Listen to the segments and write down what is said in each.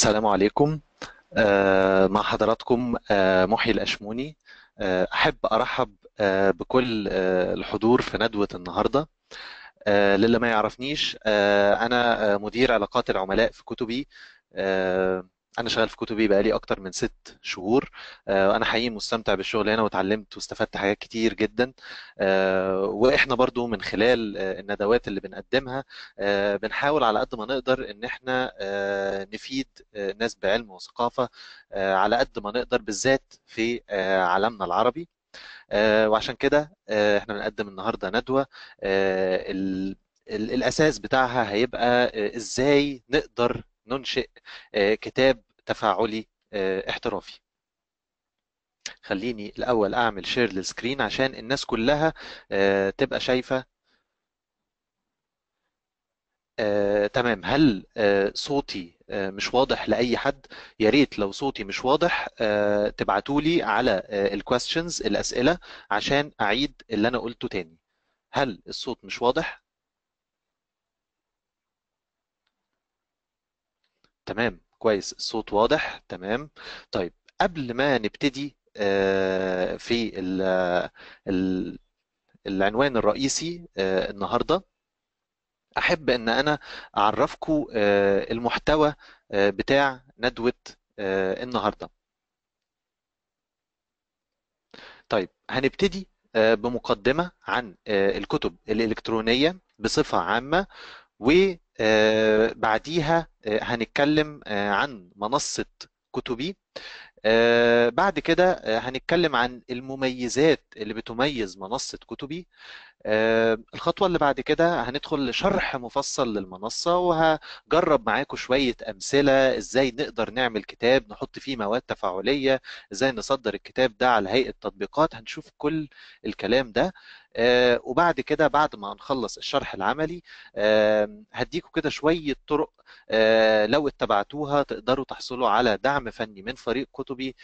السلام عليكم آه، مع حضراتكم آه، محي الأشموني آه، أحب أرحب بكل الحضور في ندوة النهاردة للي ما يعرفنيش أنا مدير علاقات العملاء في كتبي انا شغال في كتبي بقالي اكتر من ست شهور آه، انا حقيقي مستمتع بالشغل هنا وتعلمت واستفدت حاجات كتير جدا آه، واحنا برضو من خلال آه، الندوات اللي بنقدمها بنحاول على قد ما نقدر ان احنا نفيد الناس بعلم وثقافه على قد ما نقدر بالذات في عالمنا العربي وعشان كده احنا بنقدم النهارده ندوه الاساس بتاعها هيبقى ازاي نقدر ننشئ آه، كتاب تفاعلي آه، احترافي خليني الاول اعمل شير للسكرين عشان الناس كلها آه، تبقى شايفه آه، تمام هل آه، صوتي آه، مش واضح لاي حد يا ريت لو صوتي مش واضح تبعتوا لي على الكويستشنز الاسئله عشان اعيد اللي انا قلته تاني هل الصوت مش واضح تمام كويس الصوت واضح تمام طيب قبل ما نبتدي آه، في العنوان الرئيسي آه، النهارده احب ان انا اعرفكم آه، المحتوى بتاع ندوه النهارده طيب هنبتدي بمقدمه عن الكتب الالكترونيه بصفه عامه و آه، بعديها آه، هنتكلم آه، عن منصة كتبي بعد كده هنتكلم عن المميزات اللي بتميز منصة كتبي آه، الخطوة اللي بعد كده هندخل لشرح مفصل للمنصة وهجرب معاكم شوية أمثلة إزاي نقدر نعمل كتاب نحط فيه مواد تفاعلية إزاي نصدر الكتاب ده على هيئة تطبيقات هنشوف كل الكلام ده آه، وبعد كده بعد ما هنخلص الشرح العملي آه، هديكم كده شوية طرق لو اتبعتوها تقدروا تحصلوا على دعم فني من فريق كتبي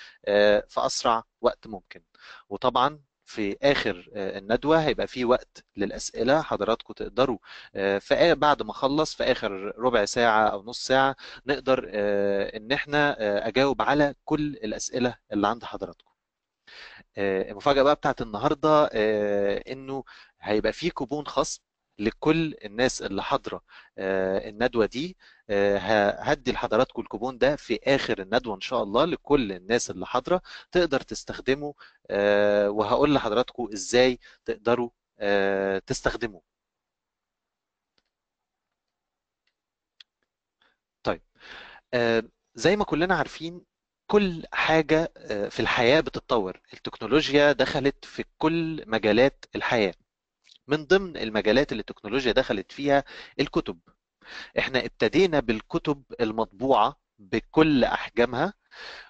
في أسرع وقت ممكن وطبعا في اخر آه، الندوه هيبقى في وقت للاسئله حضراتكم تقدروا آه، بعد ما اخلص في اخر ربع ساعه او نص ساعه نقدر آه، ان احنا اجاوب على كل الاسئله اللي عند حضراتكم المفاجاه بقى بتاعت النهارده انه هيبقى في كوبون خصم لكل الناس اللي حاضره آه، الندوه دي آه، هدي لحضراتكم الكوبون ده في اخر الندوه ان شاء الله لكل الناس اللي حاضره تقدر تستخدمه آه، وهقول لحضراتكم ازاي تقدروا تستخدموه طيب زي ما كلنا عارفين كل حاجة في الحياة بتتطور التكنولوجيا دخلت في كل مجالات الحياة من ضمن المجالات اللي التكنولوجيا دخلت فيها الكتب احنا ابتدينا بالكتب المطبوعه بكل احجامها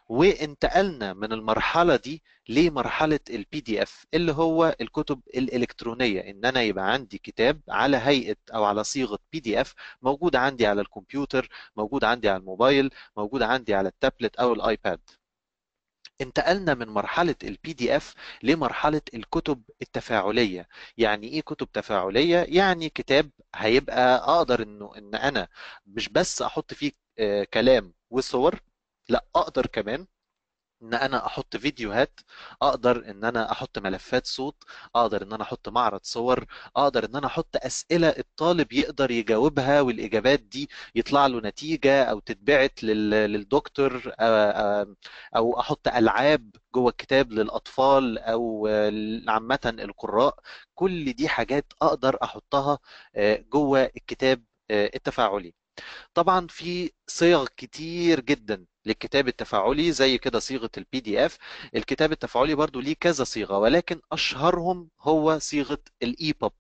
وانتقلنا من المرحله دي لمرحله البي دي اف اللي هو الكتب الالكترونيه ان انا يبقى عندي كتاب على هيئه او على صيغه بي دي اف موجود عندي على الكمبيوتر موجود عندي على الموبايل موجود عندي على التابلت او الايباد انتقلنا من مرحلة البي دي اف لمرحلة الكتب التفاعلية يعني ايه كتب تفاعلية؟ يعني كتاب هيبقى اقدر انه ان انا مش بس احط فيه آه، كلام وصور لا اقدر كمان ان انا احط فيديوهات اقدر ان انا احط ملفات صوت اقدر ان انا احط معرض صور اقدر ان انا احط اسئله الطالب يقدر يجاوبها والاجابات دي يطلع له نتيجه او تتبعت للدكتور او احط العاب جوه الكتاب للاطفال او عامه القراء كل دي حاجات اقدر احطها آه، جوه الكتاب آه، التفاعلي طبعا في صيغ كتير جدا للكتاب التفاعلي زي كده صيغه البي دي اف الكتاب التفاعلي برضو ليه كذا صيغه ولكن اشهرهم هو صيغه الاي بوب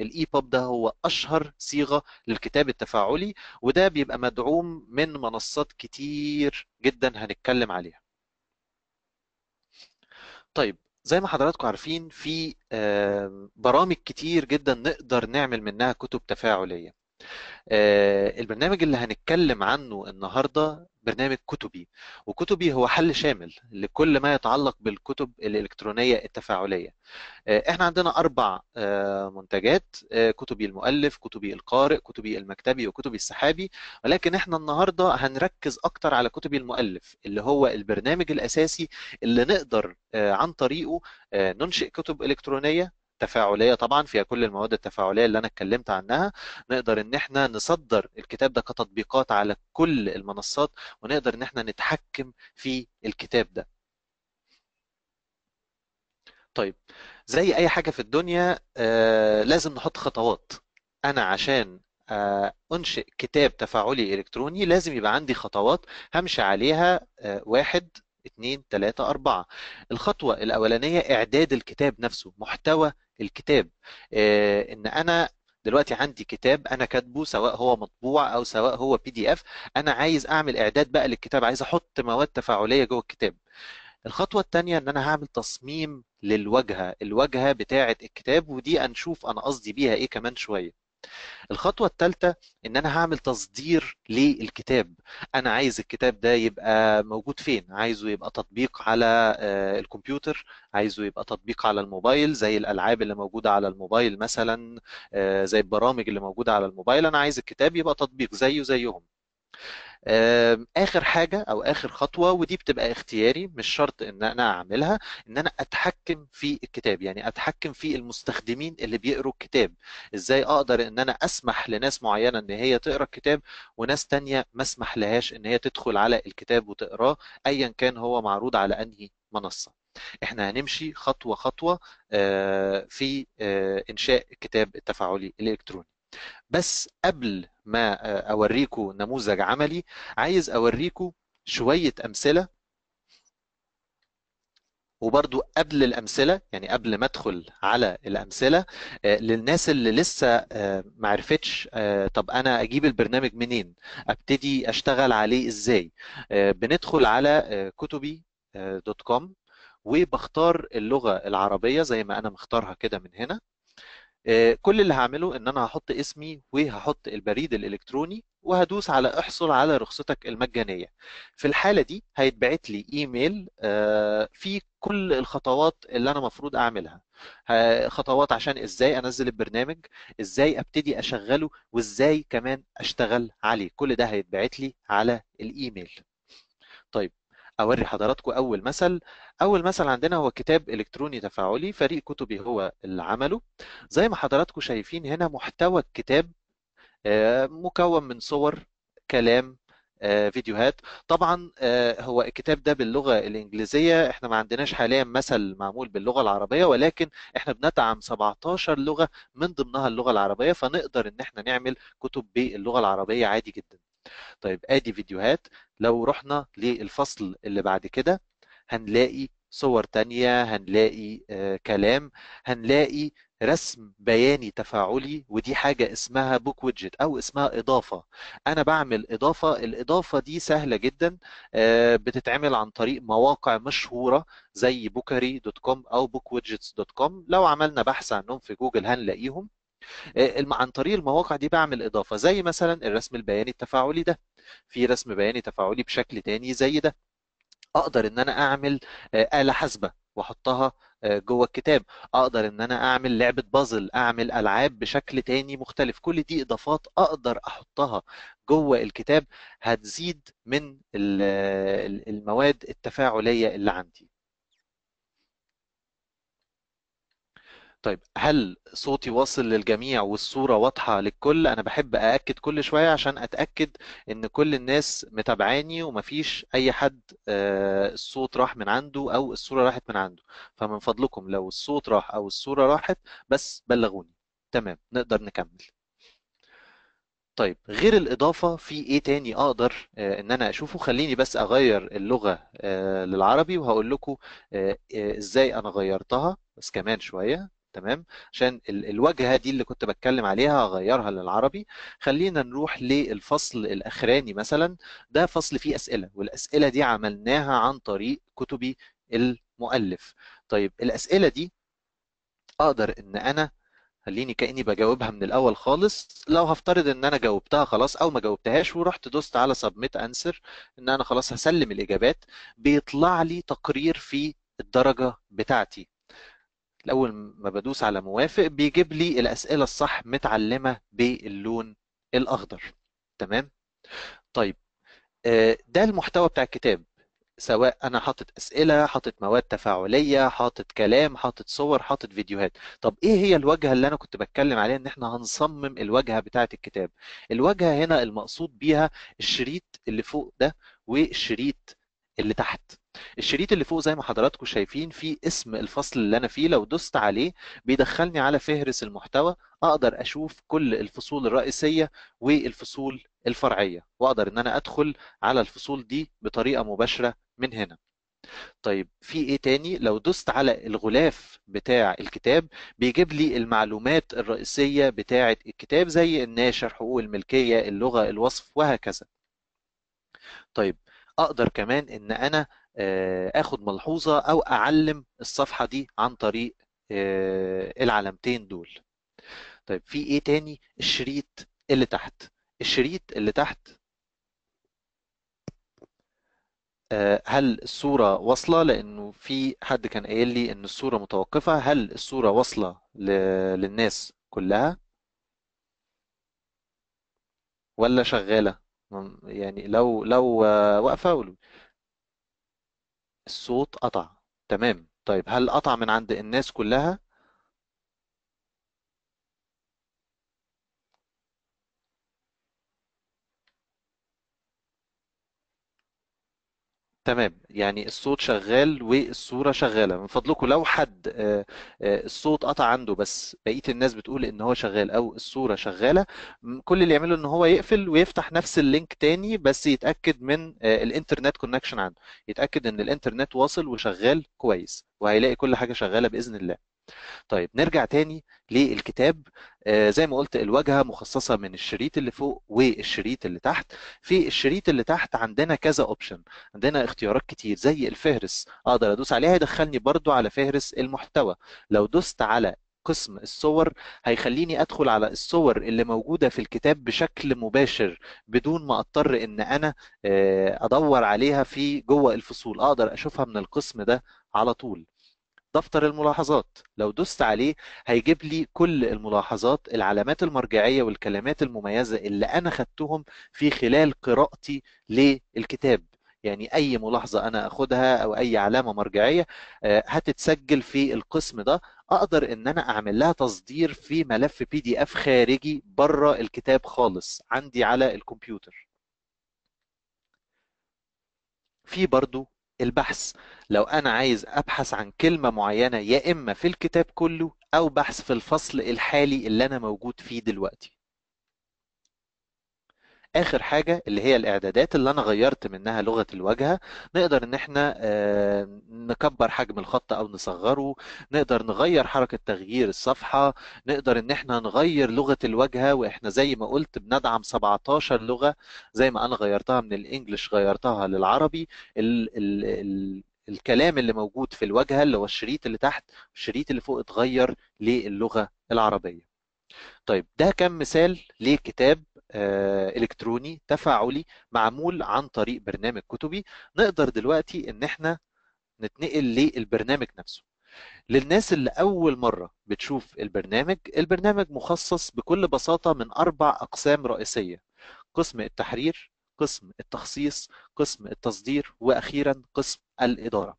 الاي بوب ده هو اشهر صيغه للكتاب التفاعلي وده بيبقى مدعوم من منصات كتير جدا هنتكلم عليها طيب زي ما حضراتكم عارفين في برامج كتير جدا نقدر نعمل منها كتب تفاعليه آه، البرنامج اللي هنتكلم عنه النهارده برنامج كتبي وكتبي هو حل شامل لكل ما يتعلق بالكتب الإلكترونية التفاعلية آه، احنا عندنا أربع آه، منتجات كتبي المؤلف كتبي القارئ كتبي المكتبي وكتبي السحابي ولكن احنا النهاردة هنركز أكتر على كتبي المؤلف اللي هو البرنامج الأساسي اللي نقدر عن طريقه ننشئ كتب إلكترونية تفاعليه طبعا فيها كل المواد التفاعليه اللي انا اتكلمت عنها نقدر ان احنا نصدر الكتاب ده كتطبيقات على كل المنصات ونقدر ان احنا نتحكم في الكتاب ده طيب زي اي حاجه في الدنيا آه لازم نحط خطوات انا عشان آه، انشئ كتاب تفاعلي الكتروني لازم يبقى عندي خطوات همشي عليها آه، واحد 2 3 4 الخطوه الاولانيه اعداد الكتاب نفسه محتوى الكتاب آه، ان انا دلوقتي عندي كتاب انا كاتبه سواء هو مطبوع او سواء هو بي دي اف انا عايز اعمل اعداد بقى للكتاب عايز احط مواد تفاعليه جوه الكتاب الخطوه الثانيه ان انا هعمل تصميم للواجهه الواجهه بتاعه الكتاب ودي هنشوف انا قصدي بيها ايه كمان شويه الخطوة الثالثة ان انا هعمل تصدير للكتاب انا عايز الكتاب ده يبقى موجود فين عايزه يبقى تطبيق على آه، الكمبيوتر عايزه يبقى تطبيق على الموبايل زي الالعاب اللي موجودة على الموبايل مثلا آه، زي البرامج اللي موجودة على الموبايل انا عايز الكتاب يبقى تطبيق زيه زيهم اخر حاجه او اخر خطوه ودي بتبقى اختياري مش شرط ان انا اعملها ان انا اتحكم في الكتاب يعني اتحكم في المستخدمين اللي بيقروا الكتاب ازاي اقدر ان انا اسمح لناس معينه ان هي تقرا الكتاب وناس تانية ما اسمح لهاش ان هي تدخل على الكتاب وتقراه ايا كان هو معروض على انهي منصه احنا هنمشي خطوه خطوه آه، في آه، انشاء الكتاب التفاعلي الالكتروني بس قبل ما آه، اوريكم نموذج عملي عايز اوريكم شويه امثله وبرضو قبل الامثله يعني قبل ما ادخل على الامثله آه، للناس اللي لسه آه، ما عرفتش طب انا اجيب البرنامج منين ابتدي اشتغل عليه ازاي بندخل على كتبي دوت كوم وبختار اللغه العربيه زي ما انا مختارها كده من هنا آه، كل اللي هعمله ان انا هحط اسمي وهحط البريد الالكتروني وهدوس على احصل على رخصتك المجانيه في الحاله دي هيتبعت لي ايميل آه، فيه كل الخطوات اللي انا المفروض اعملها خطوات عشان ازاي انزل البرنامج ازاي ابتدي اشغله وازاي كمان اشتغل عليه كل ده هيتبعت لي على الايميل طيب اوري حضراتكم اول مثل اول مثل عندنا هو كتاب الكتروني تفاعلي فريق كتبي هو اللي عمله زي ما حضراتكم شايفين هنا محتوى الكتاب آه، مكون من صور كلام آه، فيديوهات طبعا آه، هو الكتاب ده باللغه الانجليزيه احنا ما عندناش حاليا مثل معمول باللغه العربيه ولكن احنا بندعم 17 لغه من ضمنها اللغه العربيه فنقدر ان احنا نعمل كتب باللغه العربيه عادي جدا طيب ادي فيديوهات لو رحنا للفصل اللي بعد كده هنلاقي صور تانية هنلاقي آه، كلام هنلاقي رسم بياني تفاعلي ودي حاجة اسمها بوك ويدجت أو اسمها إضافة أنا بعمل إضافة الإضافة دي سهلة جدا آه، بتتعمل عن طريق مواقع مشهورة زي بوكري دوت كوم أو بوك ويدجتس دوت كوم لو عملنا بحث عنهم في جوجل هنلاقيهم آه، عن طريق المواقع دي بعمل اضافه زي مثلا الرسم البياني التفاعلي ده في رسم بياني تفاعلي بشكل تاني زي ده اقدر ان انا اعمل آه، اله حاسبه واحطها آه، جوه الكتاب اقدر ان انا اعمل لعبه بازل اعمل العاب بشكل تاني مختلف كل دي اضافات اقدر احطها جوه الكتاب هتزيد من المواد التفاعليه اللي عندي طيب هل صوتي واصل للجميع والصورة واضحة للكل أنا بحب أأكد كل شوية عشان أتأكد إن كل الناس متابعاني ومفيش أي حد آه، الصوت راح من عنده أو الصورة راحت من عنده فمن فضلكم لو الصوت راح أو الصورة راحت بس بلغوني تمام نقدر نكمل طيب غير الإضافة في إيه تاني أقدر آه، إن أنا أشوفه خليني بس أغير اللغة آه، للعربي وهقول لكم إزاي أنا غيرتها بس كمان شوية تمام عشان الواجهه دي اللي كنت بتكلم عليها هغيرها للعربي خلينا نروح للفصل الاخراني مثلا ده فصل فيه اسئله والاسئله دي عملناها عن طريق كتبي المؤلف طيب الاسئله دي اقدر ان انا خليني كاني بجاوبها من الاول خالص لو هفترض ان انا جاوبتها خلاص او ما جاوبتهاش ورحت دوست على سبميت انسر ان انا خلاص هسلم الاجابات بيطلع لي تقرير في الدرجه بتاعتي الاول ما بدوس على موافق بيجيب لي الاسئله الصح متعلمه باللون الاخضر تمام طيب آه، ده المحتوى بتاع الكتاب سواء انا حاطط اسئله حاطط مواد تفاعليه حاطط كلام حاطط صور حاطط فيديوهات طب ايه هي الواجهه اللي انا كنت بتكلم عليها ان احنا هنصمم الواجهه بتاعه الكتاب الواجهه هنا المقصود بيها الشريط اللي فوق ده والشريط اللي تحت الشريط اللي فوق زي ما حضراتكم شايفين فيه اسم الفصل اللي انا فيه لو دوست عليه بيدخلني على فهرس المحتوى اقدر اشوف كل الفصول الرئيسيه والفصول الفرعيه واقدر ان انا ادخل على الفصول دي بطريقه مباشره من هنا طيب في ايه تاني لو دوست على الغلاف بتاع الكتاب بيجيب لي المعلومات الرئيسيه بتاعه الكتاب زي الناشر حقوق الملكيه اللغه الوصف وهكذا طيب اقدر كمان ان انا آه، اخد ملحوظه او اعلم الصفحه دي عن طريق آه، العلامتين دول طيب في ايه تاني الشريط اللي تحت الشريط اللي تحت آه، هل الصورة واصلة لأنه في حد كان قايل لي إن الصورة متوقفة هل الصورة واصلة للناس كلها ولا شغالة يعني لو لو واقفة الصوت قطع تمام طيب هل قطع من عند الناس كلها تمام يعني الصوت شغال والصورة شغالة من فضلكم لو حد آه، آه، الصوت قطع عنده بس بقية الناس بتقول ان هو شغال او الصورة شغالة كل اللي يعمله ان هو يقفل ويفتح نفس اللينك تاني بس يتأكد من آه، الانترنت كونكشن عنده يتأكد ان الانترنت واصل وشغال كويس وهيلاقي كل حاجة شغالة بإذن الله طيب نرجع تاني للكتاب آه زي ما قلت الواجهه مخصصه من الشريط اللي فوق والشريط اللي تحت في الشريط اللي تحت عندنا كذا اوبشن عندنا اختيارات كتير زي الفهرس اقدر ادوس عليها يدخلني برضو على فهرس المحتوى لو دوست على قسم الصور هيخليني ادخل على الصور اللي موجوده في الكتاب بشكل مباشر بدون ما اضطر ان انا آه، ادور عليها في جوه الفصول اقدر اشوفها من القسم ده على طول دفتر الملاحظات لو دست عليه هيجيب لي كل الملاحظات العلامات المرجعية والكلمات المميزة اللي أنا خدتهم في خلال قراءتي للكتاب يعني أي ملاحظة أنا أخدها أو أي علامة مرجعية آه، هتتسجل في القسم ده أقدر إن أنا أعمل لها تصدير في ملف بي دي إف خارجي بره الكتاب خالص عندي على الكمبيوتر في برضو البحث لو أنا عايز أبحث عن كلمة معينة يا إما في الكتاب كله أو بحث في الفصل الحالي اللي أنا موجود فيه دلوقتي اخر حاجه اللي هي الاعدادات اللي انا غيرت منها لغه الواجهه نقدر ان احنا آه، نكبر حجم الخط او نصغره نقدر نغير حركه تغيير الصفحه نقدر ان احنا نغير لغه الواجهه واحنا زي ما قلت بندعم 17 لغه زي ما انا غيرتها من الانجليش غيرتها للعربي ال ال ال الكلام اللي موجود في الواجهه اللي هو الشريط اللي تحت الشريط اللي فوق اتغير للغه العربيه طيب ده كان مثال لكتاب آه، الكتروني تفاعلي معمول عن طريق برنامج كتبي نقدر دلوقتي ان احنا نتنقل للبرنامج نفسه للناس اللي اول مره بتشوف البرنامج البرنامج مخصص بكل بساطه من اربع اقسام رئيسيه قسم التحرير قسم التخصيص قسم التصدير واخيرا قسم الاداره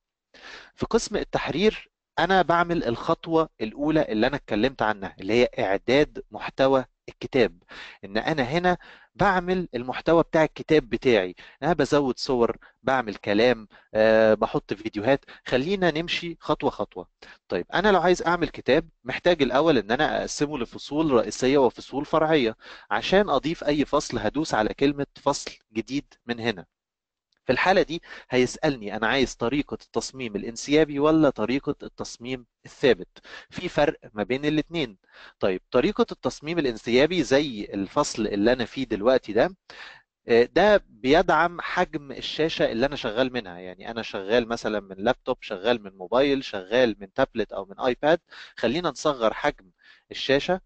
في قسم التحرير انا بعمل الخطوه الاولى اللي انا اتكلمت عنها اللي هي اعداد محتوى الكتاب ان انا هنا بعمل المحتوى بتاع الكتاب بتاعي انا بزود صور بعمل كلام أه بحط فيديوهات خلينا نمشي خطوه خطوه طيب انا لو عايز اعمل كتاب محتاج الاول ان انا اقسمه لفصول رئيسيه وفصول فرعيه عشان اضيف اي فصل هدوس على كلمه فصل جديد من هنا في الحالة دي هيسألني أنا عايز طريقة التصميم الانسيابي ولا طريقة التصميم الثابت في فرق ما بين الاتنين طيب طريقة التصميم الانسيابي زي الفصل اللي أنا فيه دلوقتي ده آه، ده بيدعم حجم الشاشة اللي أنا شغال منها يعني أنا شغال مثلا من لابتوب شغال من موبايل شغال من تابلت أو من آيباد خلينا نصغر حجم الشاشة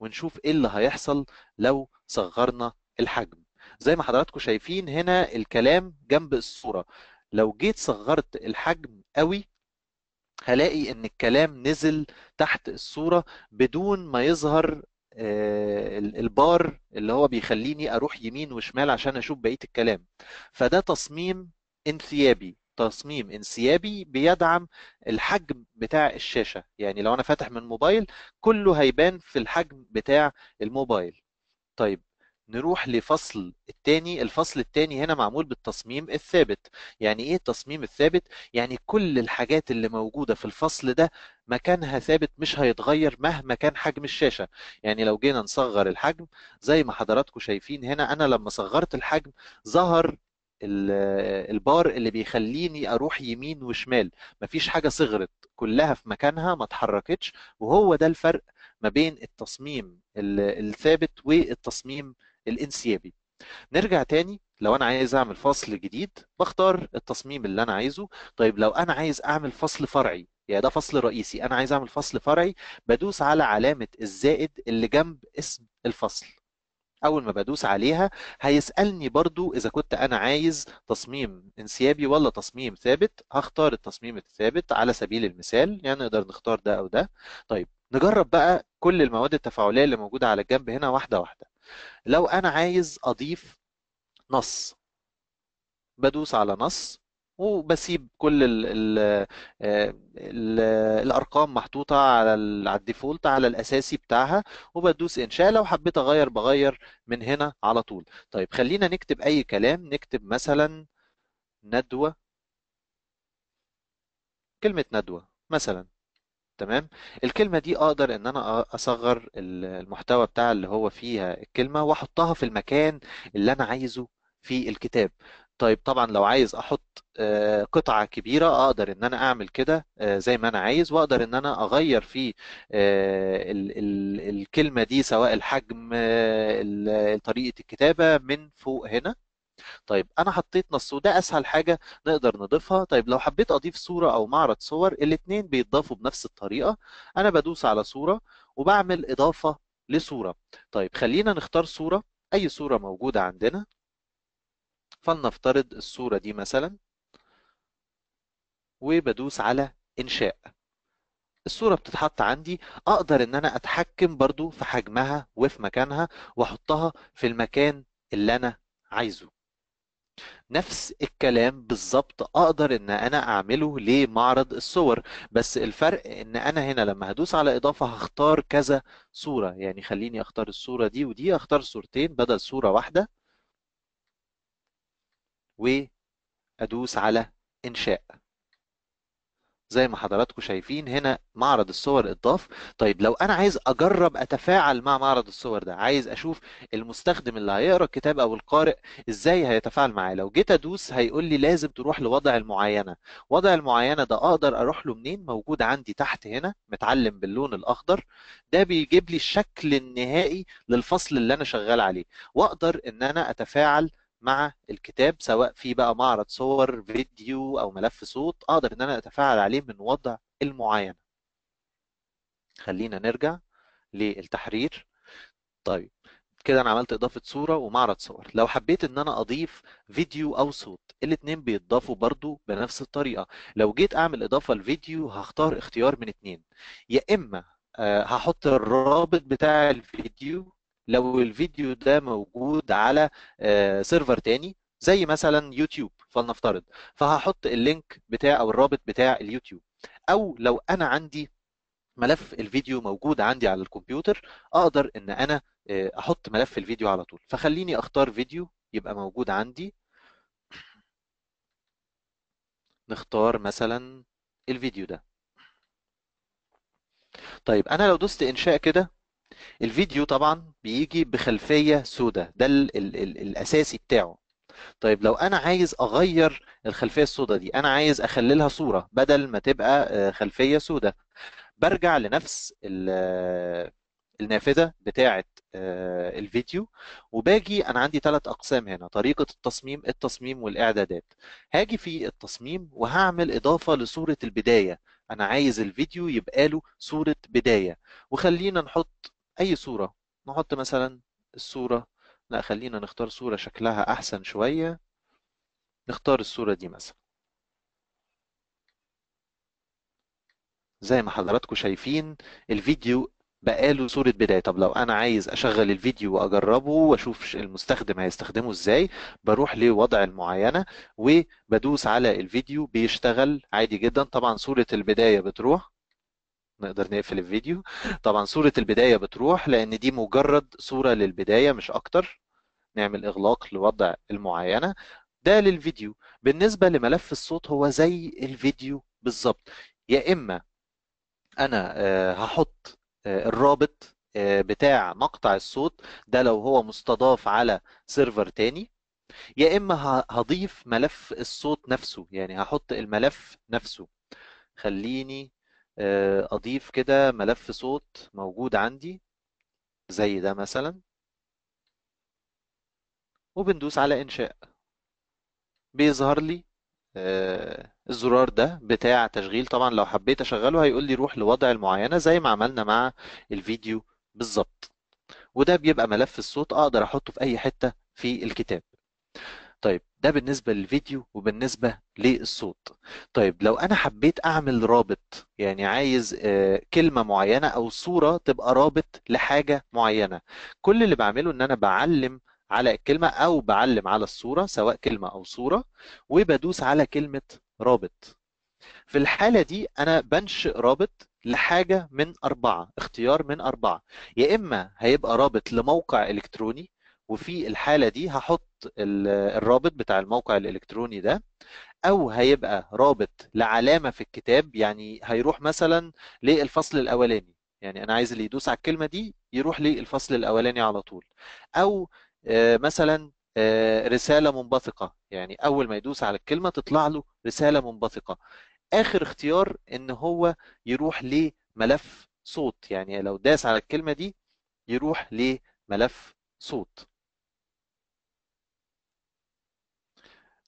ونشوف إيه اللي هيحصل لو صغرنا الحجم زي ما حضراتكم شايفين هنا الكلام جنب الصورة لو جيت صغرت الحجم قوي هلاقي ان الكلام نزل تحت الصورة بدون ما يظهر آه، البار اللي هو بيخليني اروح يمين وشمال عشان اشوف بقية الكلام فده تصميم انسيابي تصميم انسيابي بيدعم الحجم بتاع الشاشة يعني لو أنا فاتح من موبايل كله هيبان في الحجم بتاع الموبايل طيب نروح لفصل الثاني الفصل الثاني هنا معمول بالتصميم الثابت يعني ايه التصميم الثابت يعني كل الحاجات اللي موجوده في الفصل ده مكانها ثابت مش هيتغير مهما كان حجم الشاشه يعني لو جينا نصغر الحجم زي ما حضراتكم شايفين هنا انا لما صغرت الحجم ظهر البار اللي بيخليني اروح يمين وشمال مفيش حاجه صغرت كلها في مكانها ما اتحركتش وهو ده الفرق ما بين التصميم الثابت والتصميم الانسيابي نرجع تاني لو انا عايز اعمل فصل جديد بختار التصميم اللي انا عايزه طيب لو انا عايز اعمل فصل فرعي يعني ده فصل رئيسي انا عايز اعمل فصل فرعي بدوس على علامه الزائد اللي جنب اسم الفصل اول ما بدوس عليها هيسالني برضو اذا كنت انا عايز تصميم انسيابي ولا تصميم ثابت هختار التصميم الثابت على سبيل المثال يعني نقدر نختار ده او ده طيب نجرب بقى كل المواد التفاعليه اللي موجوده على الجنب هنا واحده واحده لو انا عايز اضيف نص بدوس على نص وبسيب كل ال ال آه، الـ الارقام محطوطه على على الديفولت على الاساسي بتاعها وبدوس انشاء لو حبيت اغير بغير من هنا على طول طيب خلينا نكتب اي كلام نكتب مثلا ندوه كلمه ندوه مثلا تمام الكلمه دي اقدر ان انا اصغر المحتوى بتاع اللي هو فيها الكلمه واحطها في المكان اللي انا عايزه في الكتاب طيب طبعا لو عايز احط آه، قطعه كبيره اقدر ان انا اعمل كده آه، زي ما انا عايز واقدر ان انا اغير في آه، الكلمه دي سواء الحجم طريقه الكتابه من فوق هنا طيب انا حطيت نص وده اسهل حاجه نقدر نضيفها طيب لو حبيت اضيف صوره او معرض صور الاثنين بيتضافوا بنفس الطريقه انا بدوس على صوره وبعمل اضافه لصوره طيب خلينا نختار صوره اي صوره موجوده عندنا فلنفترض الصوره دي مثلا وبدوس على انشاء الصورة بتتحط عندي أقدر إن أنا أتحكم برضو في حجمها وفي مكانها وأحطها في المكان اللي أنا عايزه نفس الكلام بالظبط اقدر ان انا اعمله لمعرض الصور بس الفرق ان انا هنا لما هدوس على اضافه هختار كذا صوره يعني خليني اختار الصوره دي ودي اختار صورتين بدل صوره واحده وادوس على انشاء زي ما حضراتكم شايفين هنا معرض الصور اتضاف طيب لو انا عايز اجرب اتفاعل مع معرض الصور ده عايز اشوف المستخدم اللي هيقرا الكتاب او القارئ ازاي هيتفاعل معاه لو جيت ادوس هيقول لي لازم تروح لوضع المعاينه وضع المعاينه ده اقدر اروح له منين موجود عندي تحت هنا متعلم باللون الاخضر ده بيجيب لي الشكل النهائي للفصل اللي انا شغال عليه واقدر ان انا اتفاعل مع الكتاب سواء في بقى معرض صور فيديو او ملف صوت اقدر ان انا اتفاعل عليه من وضع المعاينه خلينا نرجع للتحرير طيب كده انا عملت اضافه صوره ومعرض صور لو حبيت ان انا اضيف فيديو او صوت الاثنين بيتضافوا برضو بنفس الطريقه لو جيت اعمل اضافه لفيديو هختار اختيار من اثنين يا اما آه، هحط الرابط بتاع الفيديو لو الفيديو ده موجود على آه، سيرفر تاني زي مثلا يوتيوب فلنفترض فهحط اللينك بتاع او الرابط بتاع اليوتيوب او لو انا عندي ملف الفيديو موجود عندي على الكمبيوتر اقدر ان انا آه، احط ملف الفيديو على طول فخليني اختار فيديو يبقى موجود عندي نختار مثلا الفيديو ده طيب انا لو دوست انشاء كده الفيديو طبعا بيجي بخلفيه سوداء ده الـ الـ الـ الاساسي بتاعه طيب لو انا عايز اغير الخلفيه السوداء دي انا عايز اخللها صوره بدل ما تبقى آه، خلفيه سوداء برجع لنفس النافذه بتاعه آه، الفيديو وباجي انا عندي ثلاث اقسام هنا طريقه التصميم التصميم والاعدادات هاجي في التصميم وهعمل اضافه لصوره البدايه انا عايز الفيديو يبقى له صوره بدايه وخلينا نحط اي صورة نحط مثلا الصورة لا خلينا نختار صورة شكلها احسن شوية نختار الصورة دي مثلا زي ما حضراتكم شايفين الفيديو بقاله صورة بداية طب لو أنا عايز أشغل الفيديو وأجربه وأشوف المستخدم هيستخدمه إزاي بروح لوضع المعينة وبدوس على الفيديو بيشتغل عادي جدا طبعا صورة البداية بتروح نقدر نقفل الفيديو طبعا صورة البداية بتروح لأن دي مجرد صورة للبداية مش أكتر نعمل إغلاق لوضع المعاينة ده للفيديو بالنسبة لملف الصوت هو زي الفيديو بالظبط يا إما أنا آه، هحط آه، الرابط آه، بتاع مقطع الصوت ده لو هو مستضاف على سيرفر تاني يا إما هضيف ملف الصوت نفسه يعني هحط الملف نفسه خليني آه، اضيف كده ملف صوت موجود عندي زي ده مثلا وبندوس على انشاء بيظهر لي آه، الزرار ده بتاع تشغيل طبعا لو حبيت اشغله هيقول لي روح لوضع المعينه زي ما عملنا مع الفيديو بالظبط وده بيبقى ملف الصوت اقدر احطه في اي حته في الكتاب طيب ده بالنسبه للفيديو وبالنسبه للصوت طيب لو انا حبيت اعمل رابط يعني عايز آه، كلمه معينه او صوره تبقى رابط لحاجه معينه كل اللي بعمله ان انا بعلم على الكلمه او بعلم على الصوره سواء كلمه او صوره وبدوس على كلمه رابط في الحاله دي انا بنشئ رابط لحاجه من اربعه اختيار من اربعه يا اما هيبقى رابط لموقع الكتروني وفي الحالة دي هحط الرابط بتاع الموقع الإلكتروني ده أو هيبقى رابط لعلامة في الكتاب يعني هيروح مثلا للفصل الأولاني يعني أنا عايز اللي يدوس على الكلمة دي يروح للفصل الأولاني على طول أو آه، مثلا آه، رسالة منبثقة يعني أول ما يدوس على الكلمة تطلع له رسالة منبثقة آخر اختيار إن هو يروح لملف صوت يعني لو داس على الكلمة دي يروح لملف صوت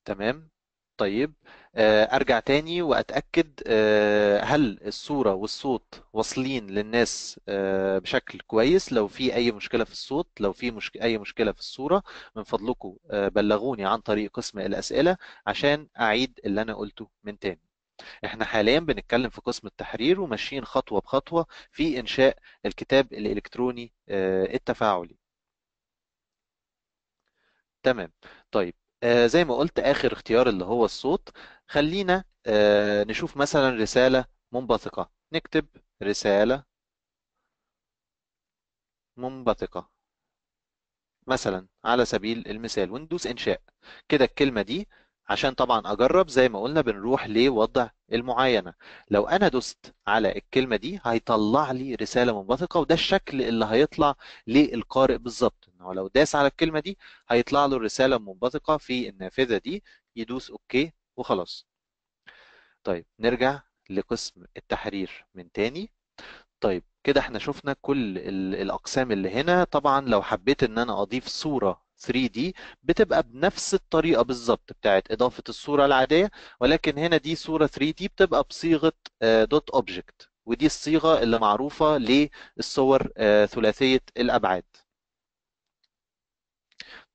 تمام طيب آه، ارجع تاني واتاكد آه، هل الصوره والصوت واصلين للناس آه، بشكل كويس لو في اي مشكله في الصوت لو في مشك... اي مشكله في الصوره من فضلكم بلغوني عن طريق قسم الاسئله عشان اعيد اللي انا قلته من تاني احنا حاليا بنتكلم في قسم التحرير وماشيين خطوه بخطوه في انشاء الكتاب الالكتروني التفاعلي تمام طيب آه زي ما قلت آخر اختيار اللي هو الصوت خلينا آه نشوف مثلا رسالة منبثقة نكتب رسالة منبثقة مثلا على سبيل المثال وندوس إنشاء كده الكلمة دي عشان طبعا أجرب زي ما قلنا بنروح لوضع المعاينة لو أنا دست على الكلمة دي هيطلع لي رسالة منبثقة وده الشكل اللي هيطلع للقارئ بالظبط ان هو لو داس على الكلمه دي هيطلع له الرساله المنبثقه في النافذه دي يدوس اوكي وخلاص طيب نرجع لقسم التحرير من تاني طيب كده احنا شفنا كل الاقسام اللي هنا طبعا لو حبيت ان انا اضيف صوره 3D بتبقى بنفس الطريقة بالظبط بتاعت إضافة الصورة العادية ولكن هنا دي صورة 3D بتبقى بصيغة دوت آه، أوبجكت ودي الصيغة اللي معروفة للصور آه، ثلاثية الأبعاد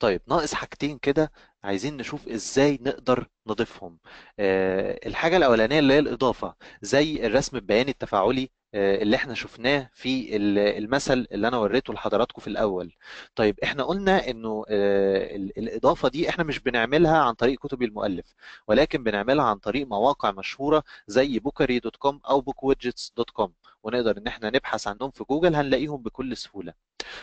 طيب ناقص حاجتين كده عايزين نشوف ازاي نقدر نضيفهم آه، الحاجه الاولانيه اللي هي الاضافه زي الرسم البياني التفاعلي آه، اللي احنا شفناه في المثل اللي انا وريته لحضراتكم في الاول طيب احنا قلنا انه آه، الاضافه دي احنا مش بنعملها عن طريق كتب المؤلف ولكن بنعملها عن طريق مواقع مشهوره زي بوكري دوت كوم او بوك ويدجتس دوت كوم ونقدر ان احنا نبحث عنهم في جوجل هنلاقيهم بكل سهوله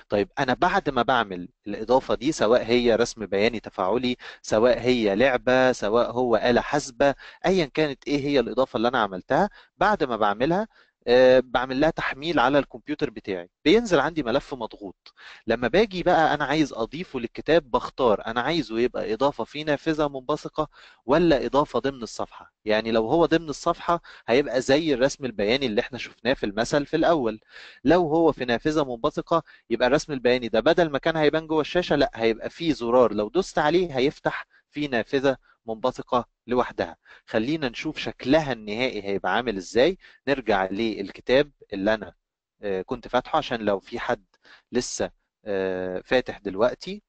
طيب انا بعد ما بعمل الاضافه دي سواء هي رسم بياني تفاعلي سواء هي لعبه سواء هو اله حاسبه ايا كانت ايه هي الاضافه اللي انا عملتها بعد ما بعملها آه، بعمل لها تحميل على الكمبيوتر بتاعي بينزل عندي ملف مضغوط لما باجي بقى انا عايز اضيفه للكتاب بختار انا عايزه يبقى اضافه في نافذه منبثقه ولا اضافه ضمن الصفحه يعني لو هو ضمن الصفحه هيبقى زي الرسم البياني اللي احنا شفناه في المثل في الاول لو هو في نافذه منبثقه يبقى الرسم البياني ده بدل ما كان هيبان جوه الشاشه لا هيبقى فيه زرار لو دوست عليه هيفتح في نافذه منبثقه لوحدها خلينا نشوف شكلها النهائي هيبقى عامل ازاي نرجع للكتاب اللي انا آه، كنت فاتحه عشان لو في حد لسه آه، فاتح دلوقتي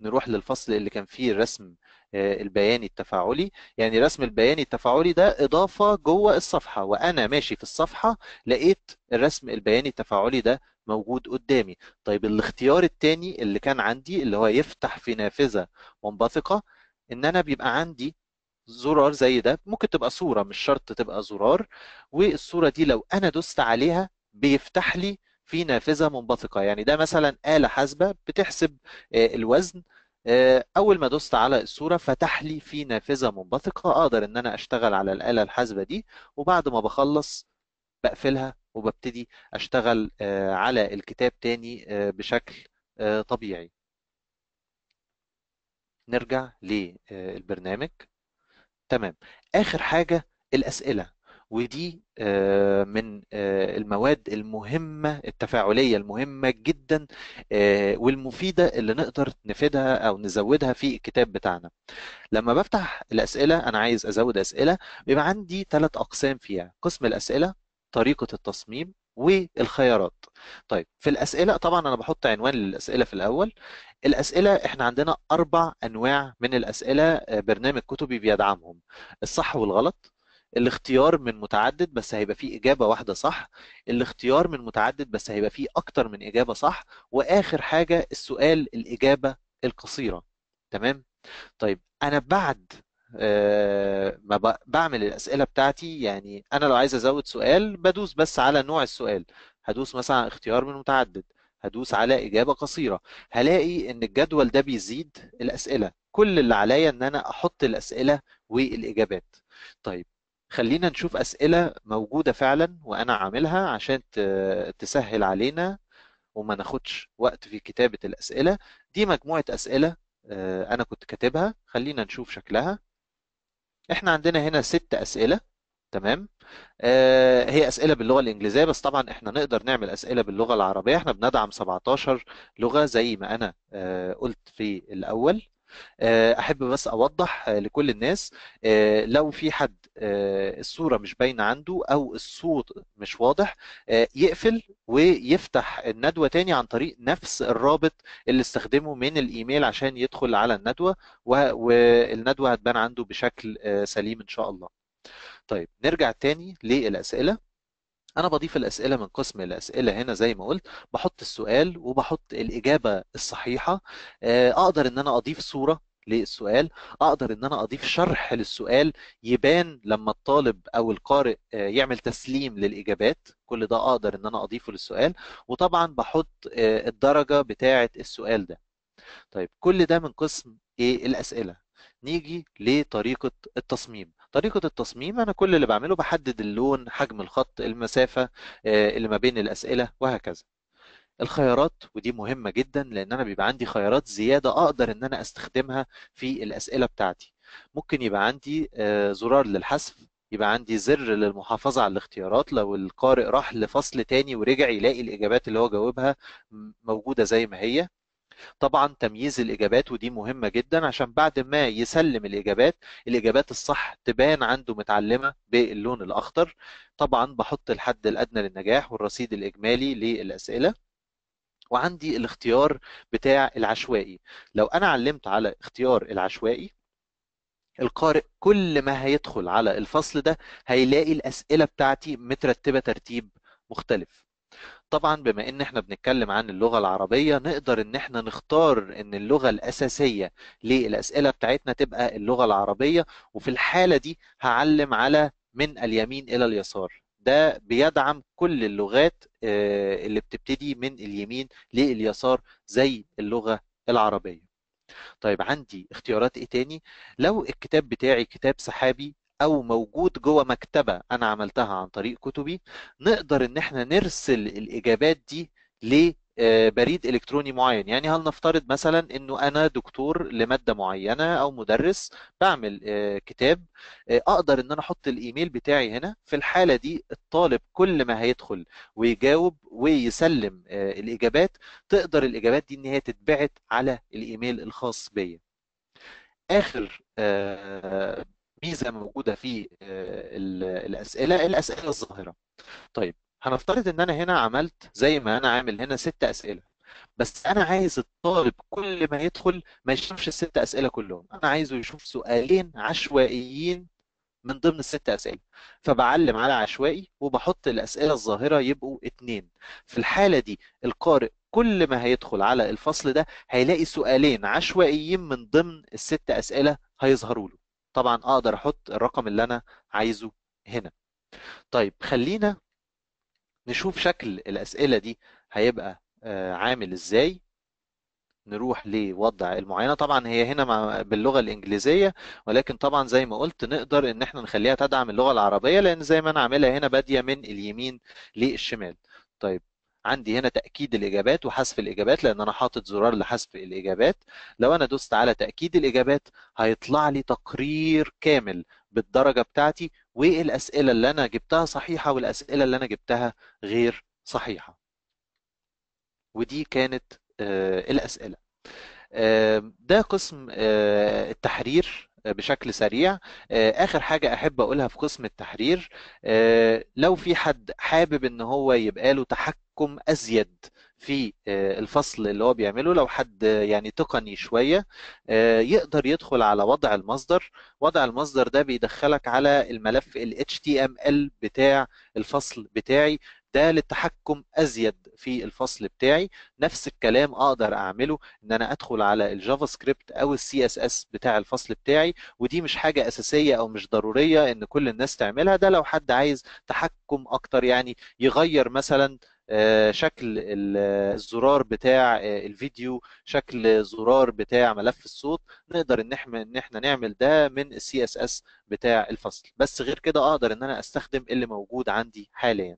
نروح للفصل اللي كان فيه الرسم آه، البياني التفاعلي يعني الرسم البياني التفاعلي ده إضافة جوه الصفحة وأنا ماشي في الصفحة لقيت الرسم البياني التفاعلي ده موجود قدامي طيب الاختيار التاني اللي كان عندي اللي هو يفتح في نافذة منبثقة ان انا بيبقى عندي زرار زي ده ممكن تبقى صوره مش شرط تبقى زرار والصوره دي لو انا دوست عليها بيفتح لي في نافذه منبثقه يعني ده مثلا اله حاسبه بتحسب آه، الوزن آه، اول ما دوست على الصوره فتح لي في نافذه منبثقه اقدر ان انا اشتغل على الاله الحاسبه دي وبعد ما بخلص بقفلها وببتدي اشتغل آه، على الكتاب تاني بشكل طبيعي نرجع للبرنامج آه، تمام اخر حاجه الاسئله ودي آه، من آه، المواد المهمة التفاعلية المهمة جدا والمفيدة اللي نقدر نفيدها أو نزودها في الكتاب بتاعنا لما بفتح الأسئلة أنا عايز أزود أسئلة بيبقى عندي ثلاث أقسام فيها قسم الأسئلة طريقة التصميم والخيارات طيب في الأسئلة طبعا أنا بحط عنوان للأسئلة في الأول الأسئلة إحنا عندنا أربع أنواع من الأسئلة آه، برنامج كتبي بيدعمهم الصح والغلط الاختيار من متعدد بس هيبقى فيه إجابة واحدة صح الاختيار من متعدد بس هيبقى فيه أكتر من إجابة صح وآخر حاجة السؤال الإجابة القصيرة تمام طيب أنا بعد آه، ما بعمل الاسئله بتاعتي يعني انا لو عايز ازود سؤال بدوس بس على نوع السؤال هدوس مثلا على اختيار من متعدد هدوس على اجابه قصيره هلاقي ان الجدول ده بيزيد الاسئله كل اللي عليا ان انا احط الاسئله والاجابات طيب خلينا نشوف اسئله موجوده فعلا وانا عاملها عشان تسهل علينا وما ناخدش وقت في كتابه الاسئله دي مجموعه اسئله آه، انا كنت كاتبها خلينا نشوف شكلها احنا عندنا هنا ست اسئله تمام آه هي اسئله باللغه الانجليزيه بس طبعا احنا نقدر نعمل اسئله باللغه العربيه احنا بندعم 17 لغه زي ما انا آه قلت في الاول آه، احب بس اوضح آه، لكل الناس آه، لو في حد الصوره مش باينه عنده او الصوت مش واضح يقفل ويفتح الندوه تاني عن طريق نفس الرابط اللي استخدمه من الايميل عشان يدخل على الندوه والندوه هتبان عنده بشكل سليم ان شاء الله طيب نرجع تاني للاسئله انا بضيف الاسئله من قسم الاسئله هنا زي ما قلت بحط السؤال وبحط الاجابه الصحيحه آه، اقدر ان انا اضيف صوره للسؤال اقدر ان انا اضيف شرح للسؤال يبان لما الطالب او القارئ آه، يعمل تسليم للاجابات كل ده اقدر ان انا اضيفه للسؤال وطبعا بحط آه، الدرجه بتاعه السؤال ده طيب كل ده من قسم ايه الاسئله نيجي لطريقه التصميم طريقة التصميم أنا كل اللي بعمله بحدد اللون حجم الخط المسافة آه، اللي ما بين الأسئلة وهكذا الخيارات ودي مهمة جدا لأن أنا بيبقى عندي خيارات زيادة أقدر إن أنا أستخدمها في الأسئلة بتاعتي ممكن يبقى عندي آه، زرار للحذف يبقى عندي زر للمحافظة على الاختيارات لو القارئ راح لفصل تاني ورجع يلاقي الإجابات اللي هو جاوبها موجودة زي ما هي طبعا تمييز الإجابات ودي مهمة جدا عشان بعد ما يسلم الإجابات الإجابات الصح تبان عنده متعلمة باللون الأخضر طبعا بحط الحد الأدنى للنجاح والرصيد الإجمالي للأسئلة وعندي الاختيار بتاع العشوائي لو انا علمت على اختيار العشوائي القارئ كل ما هيدخل على الفصل ده هيلاقي الاسئله بتاعتي مترتبه ترتيب مختلف طبعا بما ان احنا بنتكلم عن اللغه العربيه نقدر ان احنا نختار ان اللغه الاساسيه للاسئله بتاعتنا تبقى اللغه العربيه وفي الحاله دي هعلم على من اليمين الى اليسار ده بيدعم كل اللغات آه، اللي بتبتدي من اليمين لليسار زي اللغه العربيه طيب عندي اختيارات ايه تاني لو الكتاب بتاعي كتاب سحابي او موجود جوه مكتبه انا عملتها عن طريق كتبي نقدر ان احنا نرسل الاجابات دي لبريد آه، الكتروني معين يعني هل نفترض مثلا انه انا دكتور لماده معينه او مدرس بعمل آه، كتاب آه، اقدر ان انا احط الايميل بتاعي هنا في الحاله دي الطالب كل ما هيدخل ويجاوب ويسلم الاجابات تقدر الاجابات دي ان هي تتبعت على الايميل الخاص بيا اخر ميزه موجوده في آه، الاسئله الاسئله الظاهره طيب هنفترض ان انا هنا عملت زي ما انا عامل هنا ست اسئله بس انا عايز الطالب كل ما يدخل ما يشوفش الست اسئله كلهم انا عايزه يشوف سؤالين عشوائيين من ضمن الست اسئله فبعلم على عشوائي وبحط الاسئله الظاهره يبقوا اتنين في الحاله دي القارئ كل ما هيدخل على الفصل ده هيلاقي سؤالين عشوائيين من ضمن الست اسئله هيظهروا له طبعا اقدر احط الرقم اللي انا عايزه هنا طيب خلينا نشوف شكل الاسئله دي هيبقى آه، عامل ازاي نروح لوضع المعاينه طبعا هي هنا باللغه الانجليزيه ولكن طبعا زي ما قلت نقدر ان احنا نخليها تدعم اللغه العربيه لان زي ما انا عاملها هنا باديه من اليمين للشمال طيب عندي هنا تاكيد الاجابات وحذف الاجابات لان انا حاطط زرار لحذف الاجابات لو انا دوست على تاكيد الاجابات هيطلع لي تقرير كامل بالدرجه بتاعتي والاسئله اللي انا جبتها صحيحه والاسئله اللي انا جبتها غير صحيحه ودي كانت آه، الاسئله آه، ده قسم آه، التحرير بشكل سريع آه، اخر حاجه احب اقولها في قسم التحرير آه، لو في حد حابب ان هو يبقى له تحكم ازيد في آه، الفصل اللي هو بيعمله لو حد يعني تقني شويه يقدر يدخل على وضع المصدر وضع المصدر ده بيدخلك على الملف ال HTML بتاع الفصل بتاعي ده للتحكم ازيد في الفصل بتاعي نفس الكلام اقدر اعمله ان انا ادخل على الجافا سكريبت او السي اس اس بتاع الفصل بتاعي ودي مش حاجه اساسيه او مش ضروريه ان كل الناس تعملها ده لو حد عايز تحكم اكتر يعني يغير مثلا آه، شكل الزرار بتاع آه، الفيديو شكل زرار بتاع ملف الصوت نقدر ان احنا ان احنا نعمل ده من السي اس اس بتاع الفصل بس غير كده اقدر ان انا استخدم اللي موجود عندي حاليا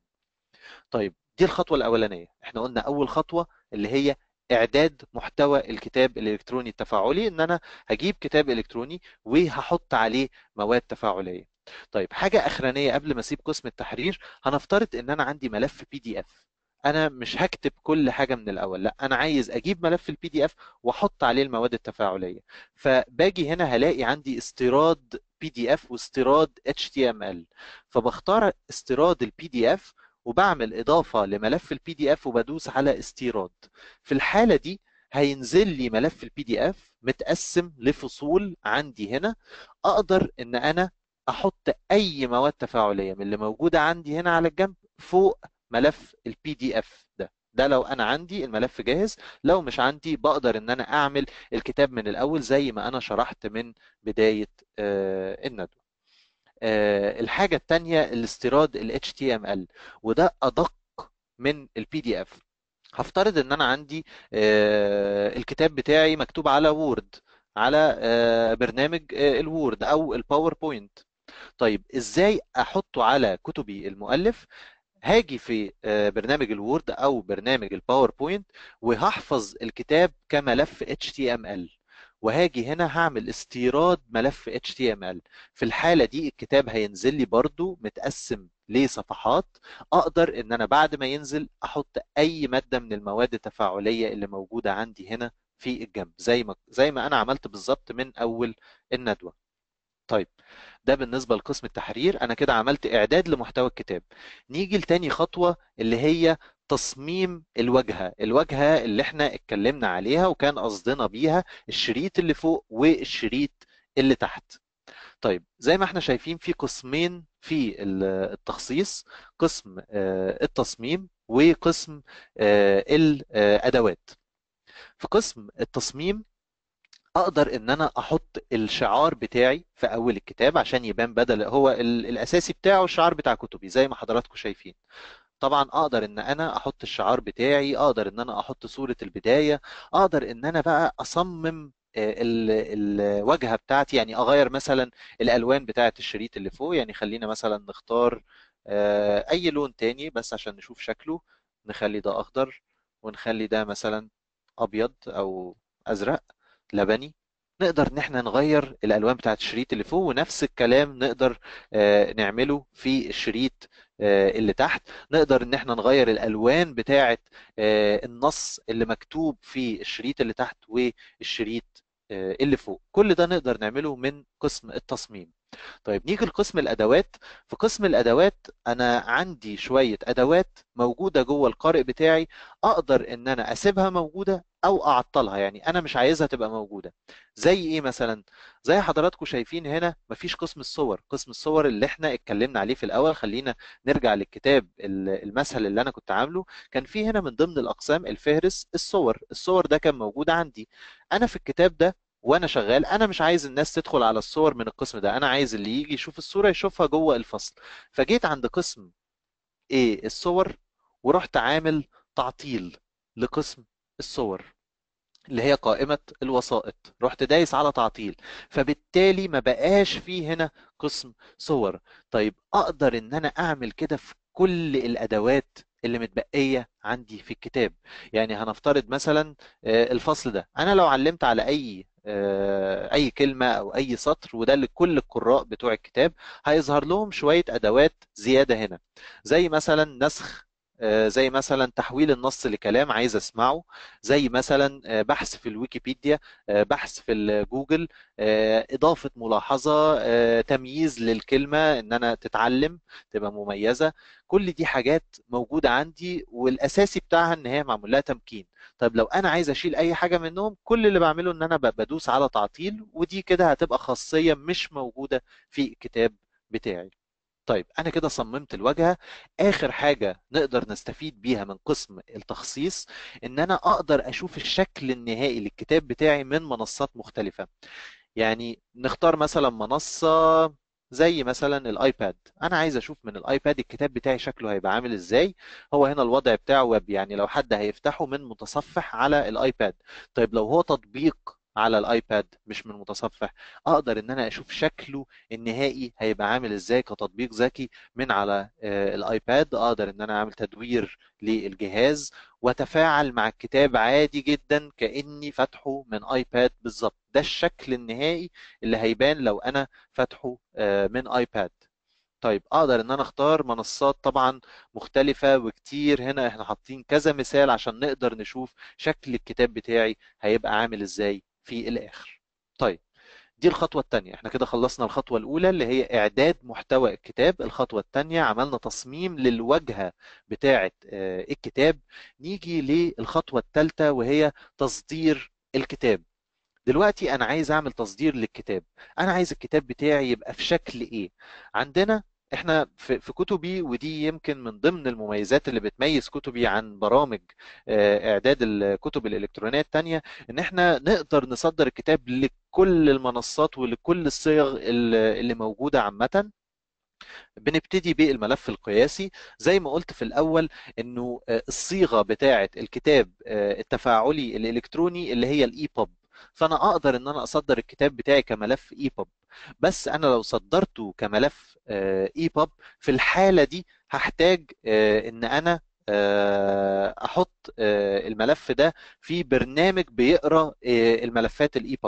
طيب دي الخطوه الاولانيه احنا قلنا اول خطوه اللي هي اعداد محتوى الكتاب الالكتروني التفاعلي ان انا هجيب كتاب الكتروني وهحط عليه مواد تفاعليه طيب حاجه اخرانيه قبل ما اسيب قسم التحرير هنفترض ان انا عندي ملف بي دي اف انا مش هكتب كل حاجه من الاول لا انا عايز اجيب ملف البي دي اف واحط عليه المواد التفاعليه فباجي هنا هلاقي عندي استيراد بي دي اف واستيراد اتش تي ام ال فبختار استيراد البي دي اف وبعمل اضافه لملف البي دي اف وبدوس على استيراد في الحاله دي هينزل لي ملف البي دي اف متقسم لفصول عندي هنا اقدر ان انا احط اي مواد تفاعليه من اللي موجوده عندي هنا على الجنب فوق ملف البي دي اف ده ده لو انا عندي الملف جاهز لو مش عندي بقدر ان انا اعمل الكتاب من الاول زي ما انا شرحت من بدايه آه، الندوه آه، الحاجه الثانيه الاستيراد ال HTML وده ادق من البي دي اف هفترض ان انا عندي آه، الكتاب بتاعي مكتوب على وورد على آه، برنامج الوورد او الباوربوينت طيب ازاي احطه على كتبي المؤلف هاجي في برنامج الوورد او برنامج الباوربوينت وهحفظ الكتاب كملف HTML وهاجي هنا هعمل استيراد ملف HTML في الحالة دي الكتاب هينزل لي برضو متقسم لصفحات اقدر ان انا بعد ما ينزل احط اي مادة من المواد التفاعلية اللي موجودة عندي هنا في الجنب زي ما زي ما انا عملت بالظبط من اول الندوة طيب ده بالنسبه لقسم التحرير انا كده عملت اعداد لمحتوى الكتاب نيجي لتاني خطوه اللي هي تصميم الواجهه الواجهه اللي احنا اتكلمنا عليها وكان قصدنا بيها الشريط اللي فوق والشريط اللي تحت طيب زي ما احنا شايفين في قسمين في التخصيص قسم آه، التصميم وقسم آه، الادوات في قسم التصميم اقدر ان انا احط الشعار بتاعي في اول الكتاب عشان يبان بدل هو الاساسي بتاعه الشعار بتاع كتبي زي ما حضراتكم شايفين طبعا اقدر ان انا احط الشعار بتاعي اقدر ان انا احط صورة البداية اقدر ان انا بقى اصمم آه، الواجهة بتاعتي يعني اغير مثلا الالوان بتاعة الشريط اللي فوق يعني خلينا مثلا نختار آه، اي لون تاني بس عشان نشوف شكله نخلي ده اخضر ونخلي ده مثلا ابيض او ازرق لبني نقدر ان احنا نغير الالوان بتاعه الشريط اللي فوق ونفس الكلام نقدر آه، نعمله في الشريط آه، اللي تحت نقدر ان احنا نغير الالوان بتاعه آه، النص اللي مكتوب في الشريط اللي تحت والشريط اللي فوق كل ده نقدر نعمله من قسم التصميم طيب نيجي لقسم الادوات في قسم الادوات انا عندي شويه ادوات موجوده جوه القارئ بتاعي اقدر ان انا اسيبها موجوده او اعطلها يعني انا مش عايزها تبقى موجوده زي ايه مثلا زي حضراتكم شايفين هنا مفيش قسم الصور قسم الصور اللي احنا اتكلمنا عليه في الاول خلينا نرجع للكتاب المسهل اللي انا كنت عامله كان في هنا من ضمن الاقسام الفهرس الصور الصور ده كان موجود عندي انا في الكتاب ده وانا شغال انا مش عايز الناس تدخل على الصور من القسم ده انا عايز اللي يجي يشوف الصوره يشوفها جوه الفصل فجيت عند قسم ايه الصور ورحت عامل تعطيل لقسم الصور اللي هي قائمة الوسائط رحت دايس على تعطيل فبالتالي ما بقاش فيه هنا قسم صور طيب اقدر ان انا اعمل كده في كل الادوات اللي متبقية عندي في الكتاب يعني هنفترض مثلا آه، الفصل ده أنا لو علمت على أي آه، اي كلمه او اي سطر وده لكل القراء بتوع الكتاب هيظهر لهم شويه ادوات زياده هنا زي مثلا نسخ آه، زي مثلا تحويل النص لكلام عايز اسمعه زي مثلا آه، بحث في الويكيبيديا بحث في الجوجل اضافه ملاحظه تمييز للكلمه ان انا تتعلم تبقى مميزه كل دي حاجات موجوده عندي والاساسي بتاعها ان هي معمول لها تمكين طيب لو انا عايز اشيل اي حاجه منهم كل اللي بعمله ان انا بدوس على تعطيل ودي كده هتبقى خاصيه مش موجوده في الكتاب بتاعي طيب انا كده صممت الواجهه اخر حاجه نقدر نستفيد بيها من قسم التخصيص ان انا اقدر اشوف الشكل النهائي للكتاب بتاعي من منصات مختلفه يعني نختار مثلا منصه زي مثلا الايباد انا عايز اشوف من الايباد الكتاب بتاعي شكله هيبقى عامل ازاي هو هنا الوضع بتاعه ويب يعني لو حد هيفتحه من متصفح على الايباد طيب لو هو تطبيق على الايباد مش من متصفح اقدر ان انا اشوف شكله النهائي هيبقى عامل ازاي كتطبيق ذكي من على آه، الايباد اقدر ان انا اعمل تدوير للجهاز واتفاعل مع الكتاب عادي جدا كاني فاتحه من ايباد بالظبط ده الشكل النهائي اللي هيبان لو انا فاتحه آه، من ايباد طيب اقدر ان انا اختار منصات طبعا مختلفه وكتير هنا احنا حاطين كذا مثال عشان نقدر نشوف شكل الكتاب بتاعي هيبقى عامل ازاي في الاخر طيب دي الخطوة الثانية احنا كده خلصنا الخطوة الأولى اللي هي إعداد محتوى الكتاب الخطوة الثانية عملنا تصميم للواجهة بتاعة آه، الكتاب نيجي للخطوة الثالثة وهي تصدير الكتاب دلوقتي أنا عايز أعمل تصدير للكتاب أنا عايز الكتاب بتاعي يبقى في شكل إيه عندنا احنا في, كتبي ودي يمكن من ضمن المميزات اللي بتميز كتبي عن برامج آه، اعداد الكتب الالكترونيه الثانيه ان احنا نقدر نصدر الكتاب لكل المنصات ولكل الصيغ اللي موجوده عامه بنبتدي بالملف القياسي زي ما قلت في الاول انه آه، الصيغه بتاعه الكتاب آه، التفاعلي الالكتروني اللي هي الاي بوب فانا اقدر ان انا اصدر الكتاب بتاعي كملف اي بس انا لو صدرته كملف آه، اي في الحاله دي هحتاج آه، ان انا آه، احط الملف ده في برنامج بيقرا الملفات الاي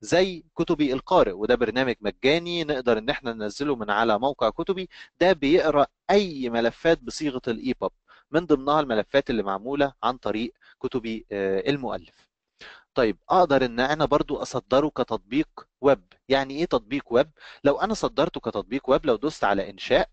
زي كتبي القارئ وده برنامج مجاني نقدر ان احنا ننزله من على موقع كتبي ده بيقرا اي ملفات بصيغه الاي من ضمنها الملفات اللي معموله عن طريق كتبي المؤلف طيب اقدر ان انا برضو اصدره كتطبيق ويب يعني ايه تطبيق ويب لو انا صدرته كتطبيق ويب لو دوست على انشاء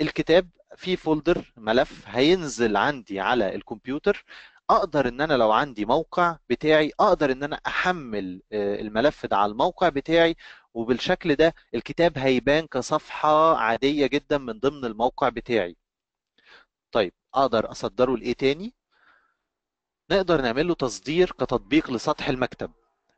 الكتاب في فولدر ملف هينزل عندي على الكمبيوتر اقدر ان انا لو عندي موقع بتاعي اقدر ان انا احمل آه، الملف ده على الموقع بتاعي وبالشكل ده الكتاب هيبان كصفحة عادية جدا من ضمن الموقع بتاعي طيب اقدر اصدره لايه تاني نقدر نعمل له تصدير كتطبيق لسطح المكتب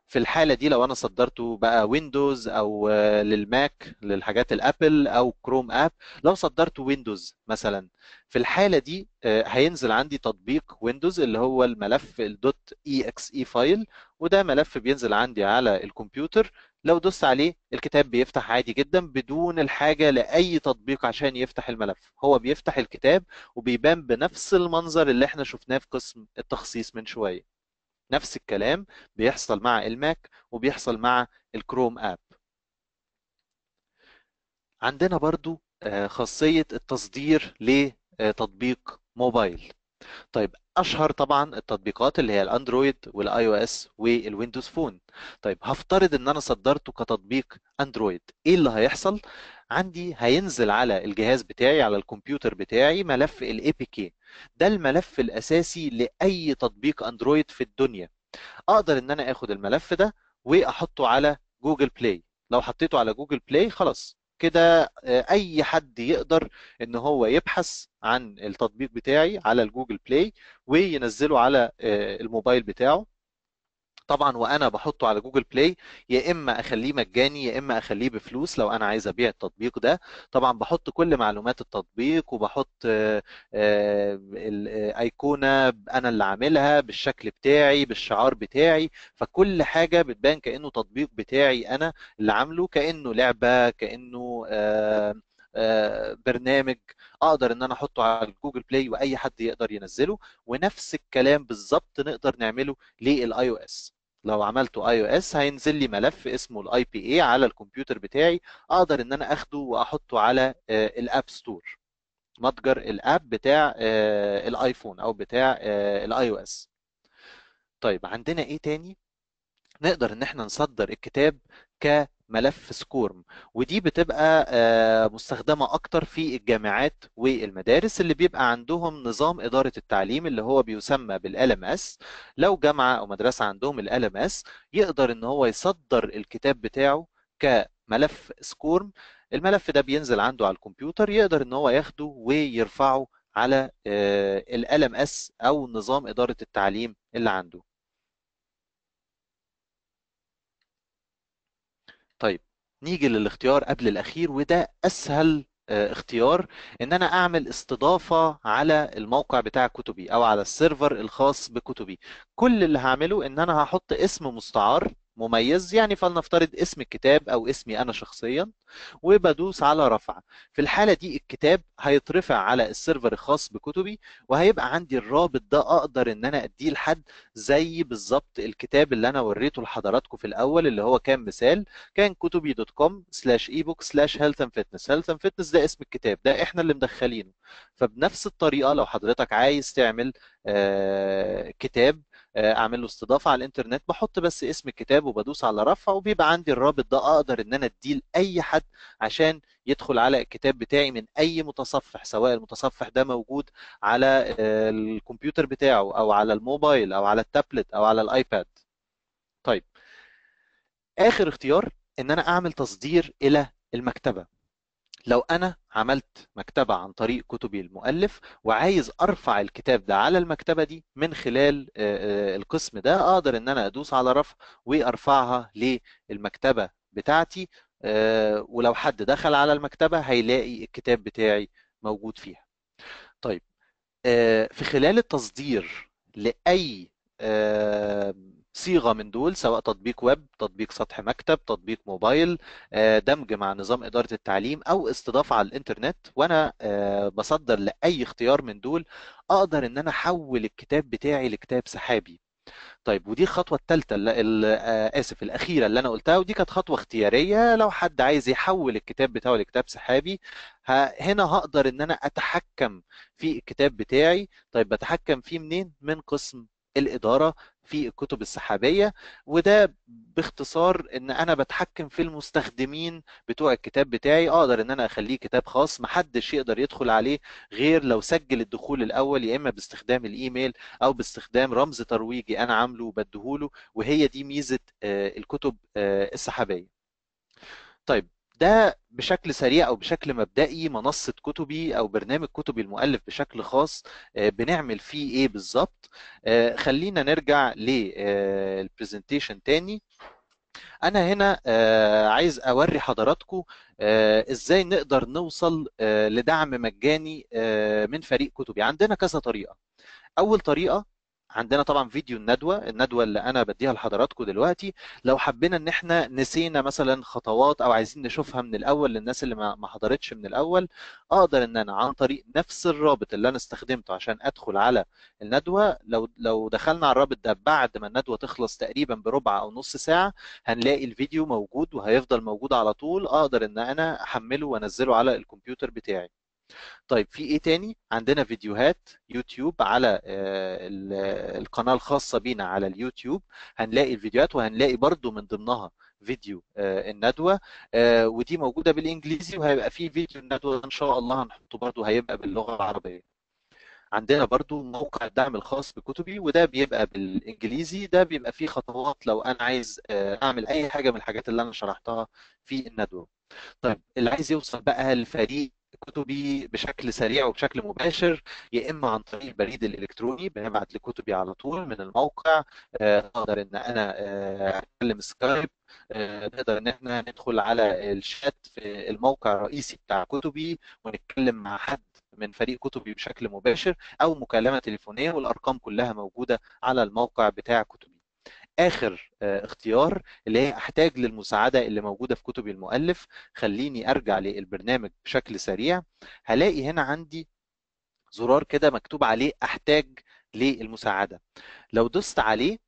في الحاله دي لو انا صدرته بقى ويندوز او آه، للماك للحاجات الابل او كروم اب لو صدرته ويندوز مثلا في الحاله دي آه، هينزل عندي تطبيق ويندوز اللي هو الملف الدوت اي اكس اي فايل وده ملف بينزل عندي على الكمبيوتر لو دوست عليه الكتاب بيفتح عادي جدا بدون الحاجه لاي تطبيق عشان يفتح الملف هو بيفتح الكتاب وبيبان بنفس المنظر اللي احنا شفناه في قسم التخصيص من شويه نفس الكلام بيحصل مع الماك وبيحصل مع الكروم اب عندنا برضو آه، خاصيه التصدير لتطبيق موبايل طيب اشهر طبعا التطبيقات اللي هي الاندرويد والاي او اس والويندوز فون طيب هفترض ان انا صدرته كتطبيق اندرويد ايه اللي هيحصل عندي هينزل على الجهاز بتاعي على الكمبيوتر بتاعي ملف الاي بي كي ده الملف الاساسي لاي تطبيق اندرويد في الدنيا اقدر ان انا اخد الملف ده واحطه على جوجل بلاي لو حطيته على جوجل بلاي خلاص كده آه، اي حد يقدر ان هو يبحث عن التطبيق بتاعي على الجوجل بلاي وينزله على آه، الموبايل بتاعه طبعا وانا بحطه على جوجل بلاي يا اما اخليه مجاني يا اما اخليه بفلوس لو انا عايز ابيع التطبيق ده طبعا بحط كل معلومات التطبيق وبحط آه، آه، الايقونه آه، انا اللي عاملها بالشكل بتاعي بالشعار بتاعي فكل حاجه بتبان كانه تطبيق بتاعي انا اللي عامله كانه لعبه كانه برنامج اقدر ان انا احطه على جوجل بلاي واي حد يقدر ينزله ونفس الكلام بالظبط نقدر نعمله للاي او اس لو عملته اي او اس هينزل لي ملف اسمه الاي بي اي على الكمبيوتر بتاعي اقدر ان انا اخده واحطه على آه، الاب ستور متجر الاب بتاع آه، الايفون او بتاع الاي او اس طيب عندنا ايه تاني نقدر ان احنا نصدر الكتاب ك ملف سكورم ودي بتبقى آه، مستخدمه اكتر في الجامعات والمدارس اللي بيبقى عندهم نظام اداره التعليم اللي هو بيسمى بالال ام اس لو جامعه او مدرسه عندهم الال ام اس يقدر ان هو يصدر الكتاب بتاعه كملف سكورم الملف ده بينزل عنده على الكمبيوتر يقدر ان هو ياخده ويرفعه على ال ام اس او نظام اداره التعليم اللي عنده طيب نيجي للاختيار قبل الأخير وده أسهل آه، اختيار ان انا اعمل استضافه على الموقع بتاع كتبي او على السيرفر الخاص بكتبي كل اللي هعمله ان انا هحط اسم مستعار مميز يعني فلنفترض اسم الكتاب او اسمي انا شخصيا وبدوس على رفع في الحاله دي الكتاب هيترفع على السيرفر الخاص بكتبي وهيبقى عندي الرابط ده اقدر ان انا اديه لحد زي بالظبط الكتاب اللي انا وريته لحضراتكم في الاول اللي هو كان مثال كان كتبي دوت كوم سلاش اي بوك سلاش هيلث اند فتنس هيلث اند فتنس ده اسم الكتاب ده احنا اللي مدخلينه فبنفس الطريقه لو حضرتك عايز تعمل آه، كتاب اعمل له استضافه على الانترنت بحط بس اسم الكتاب وبدوس على رفع وبيبقى عندي الرابط ده اقدر ان انا اديه لاي حد عشان يدخل على الكتاب بتاعي من اي متصفح سواء المتصفح ده موجود على آه، الكمبيوتر بتاعه او على الموبايل او على التابلت او على الايباد طيب اخر اختيار ان انا اعمل تصدير الى المكتبه لو انا عملت مكتبه عن طريق كتبي المؤلف وعايز ارفع الكتاب ده على المكتبه دي من خلال آه، آه، القسم ده اقدر ان انا ادوس على رفع وارفعها للمكتبه بتاعتي آه، ولو حد دخل على المكتبه هيلاقي الكتاب بتاعي موجود فيها طيب في خلال التصدير لاي صيغه من دول سواء تطبيق ويب تطبيق سطح مكتب تطبيق موبايل آه، دمج مع نظام اداره التعليم او استضافه على الانترنت وانا آه، بصدر لاي اختيار من دول اقدر ان انا احول الكتاب بتاعي لكتاب سحابي طيب ودي الخطوه الثالثه آه، اسف الاخيره اللي انا قلتها ودي كانت خطوه اختياريه لو حد عايز يحول الكتاب بتاعه لكتاب سحابي هنا هقدر ان انا اتحكم في الكتاب بتاعي طيب بتحكم فيه منين من قسم الإدارة في الكتب السحابية وده باختصار ان انا بتحكم في المستخدمين بتوع الكتاب بتاعي اقدر ان انا اخليه كتاب خاص محدش يقدر يدخل عليه غير لو سجل الدخول الاول يا اما باستخدام الايميل او باستخدام رمز ترويجي انا عامله وبديهوله وهي دي ميزة آه، الكتب آه، السحابية طيب ده بشكل سريع او بشكل مبدئي منصه كتبي او برنامج كتبي المؤلف بشكل خاص آه، بنعمل فيه ايه بالظبط آه، خلينا نرجع للبرزنتيشن آه، تاني انا هنا عايز اوري حضراتكم ازاي نقدر نوصل لدعم مجاني من فريق كتبي عندنا كذا طريقه اول طريقه عندنا طبعا فيديو الندوه الندوه اللي انا بديها لحضراتكم دلوقتي لو حبينا ان احنا نسينا مثلا خطوات او عايزين نشوفها من الاول للناس اللي ما حضرتش من الاول اقدر ان انا عن طريق نفس الرابط اللي انا استخدمته عشان ادخل على الندوه لو لو دخلنا على الرابط ده بعد ما الندوه تخلص تقريبا بربع او نص ساعه هنلاقي الفيديو موجود وهيفضل موجود على طول اقدر ان انا احمله وانزله على الكمبيوتر بتاعي طيب في ايه تاني عندنا فيديوهات يوتيوب على آه، القناه الخاصه بينا على اليوتيوب هنلاقي الفيديوهات وهنلاقي برضو من ضمنها فيديو آه، الندوه آه، ودي موجوده بالانجليزي وهيبقى في فيديو الندوه ان شاء الله هنحطه برضو هيبقى باللغه العربيه عندنا برضو موقع الدعم الخاص بكتبي وده بيبقى بالانجليزي ده بيبقى فيه خطوات لو انا عايز اعمل اي حاجه من الحاجات اللي انا شرحتها في الندوه طيب اللي عايز يوصل بقى لفريق كتبي بشكل سريع وبشكل مباشر يا اما عن طريق البريد الالكتروني بنبعت لكتبي على طول من الموقع اقدر آه، ان انا آه، اتكلم سكايب آه، نقدر ان احنا ندخل على الشات في الموقع الرئيسي بتاع كتبي ونتكلم مع حد من فريق كتبي بشكل مباشر او مكالمه تليفونيه والارقام كلها موجوده على الموقع بتاع كتبي اخر آه، اختيار اللي هي احتاج للمساعده اللي موجوده في كتب المؤلف خليني ارجع للبرنامج بشكل سريع هلاقي هنا عندي زرار كده مكتوب عليه احتاج للمساعده لو دوست عليه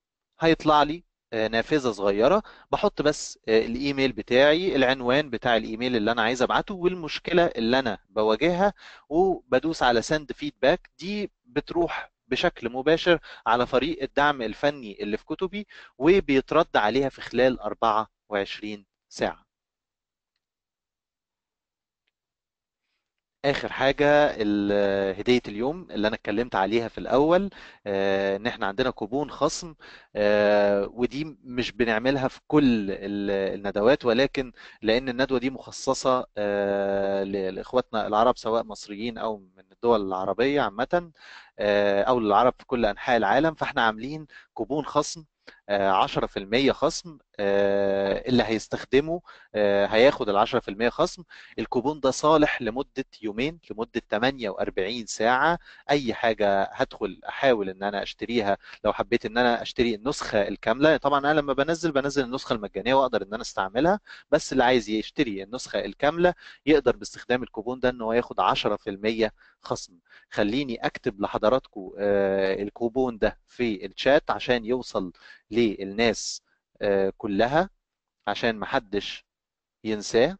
هيطلع لي آه، نافذه صغيره بحط بس آه، الايميل بتاعي العنوان بتاع الايميل اللي انا عايز ابعته والمشكله اللي انا بواجهها وبدوس على سند فيدباك دي بتروح بشكل مباشر على فريق الدعم الفني اللي في كتبي وبيترد عليها في خلال 24 ساعه اخر حاجه هديه اليوم اللي انا اتكلمت عليها في الاول آه، ان احنا عندنا كوبون خصم آه، ودي مش بنعملها في كل الندوات ولكن لان الندوه دي مخصصه آه، لاخواتنا العرب سواء مصريين او من الدول العربيه عامه او للعرب في كل انحاء العالم فاحنا عاملين كوبون خصم 10% آه، خصم آه، اللي هيستخدمه آه، هياخد ال 10% خصم الكوبون ده صالح لمده يومين لمده 48 ساعه اي حاجه هدخل احاول ان انا اشتريها لو حبيت ان انا اشتري النسخه الكامله طبعا انا لما بنزل بنزل النسخه المجانيه واقدر ان انا استعملها بس اللي عايز يشتري النسخه الكامله يقدر باستخدام الكوبون ده ان هو ياخد 10% خصم خليني اكتب لحضراتكم الكوبون ده في الشات عشان يوصل للناس آه، كلها عشان محدش ينساه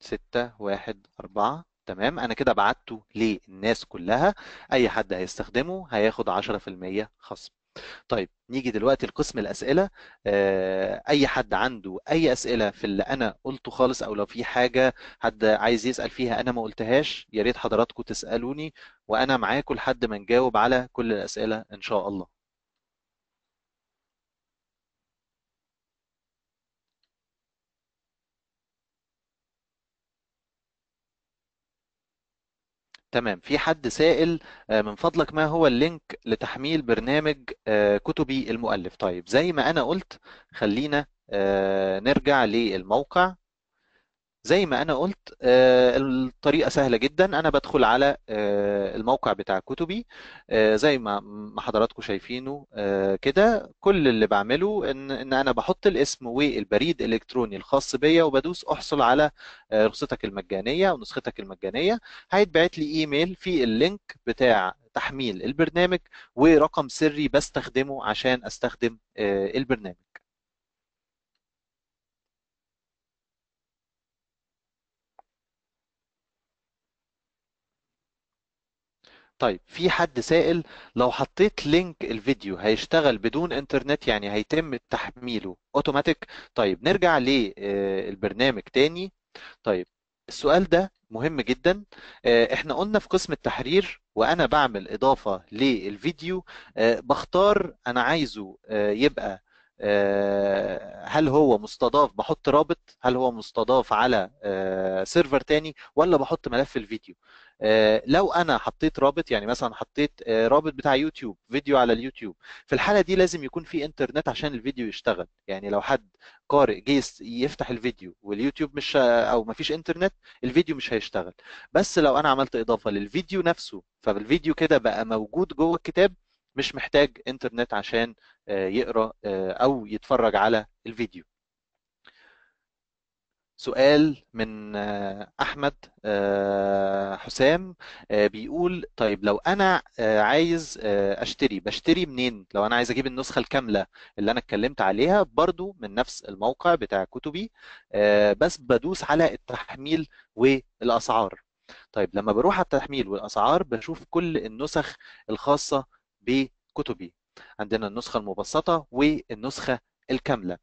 ستة واحد أربعة تمام أنا كده بعته للناس كلها أي حد هيستخدمه هياخد عشرة في المية خصم طيب نيجي دلوقتي لقسم الأسئلة آه، أي حد عنده أي أسئلة في اللي أنا قلته خالص أو لو في حاجة حد عايز يسأل فيها أنا ما قلتهاش يا ريت حضراتكم تسألوني وأنا معاكم لحد ما نجاوب على كل الأسئلة إن شاء الله تمام في حد سائل آه، من فضلك ما هو اللينك لتحميل برنامج آه، كتبي المؤلف طيب زي ما انا قلت خلينا آه، نرجع للموقع زي ما انا قلت آه، الطريقه سهله جدا انا بدخل على آه، الموقع بتاع كتبي آه، زي ما حضراتكم شايفينه كده كل اللي بعمله ان انا بحط الاسم والبريد الالكتروني الخاص بيا وبدوس احصل على رخصتك المجانيه ونسختك المجانيه هيتبعت لي ايميل في اللينك بتاع تحميل البرنامج ورقم سري بستخدمه عشان استخدم البرنامج طيب في حد سائل لو حطيت لينك الفيديو هيشتغل بدون انترنت يعني هيتم تحميله اوتوماتيك طيب نرجع للبرنامج آه، تاني طيب السؤال ده مهم جدا آه، احنا قلنا في قسم التحرير وانا بعمل اضافه للفيديو آه، بختار انا عايزه يبقى آه، هل هو مستضاف بحط رابط هل هو مستضاف على آه، سيرفر تاني ولا بحط ملف الفيديو آه، لو انا حطيت رابط يعني مثلا حطيت رابط بتاع يوتيوب فيديو على اليوتيوب في الحاله دي لازم يكون في انترنت عشان الفيديو يشتغل يعني لو حد قارئ جه يفتح الفيديو واليوتيوب مش او مفيش انترنت الفيديو مش هيشتغل بس لو انا عملت اضافه للفيديو نفسه فالفيديو كده بقى موجود جوه الكتاب مش محتاج انترنت عشان آه، يقرا آه، او يتفرج على الفيديو سؤال من آه، احمد حسام بيقول طيب لو انا عايز اشتري بشتري منين لو انا عايز اجيب النسخه الكامله اللي انا اتكلمت عليها برضو من نفس الموقع بتاع كتبي بس بدوس على التحميل والاسعار طيب لما بروح على التحميل والاسعار بشوف كل النسخ الخاصه بكتبي عندنا النسخة المبسطة والنسخة الكاملة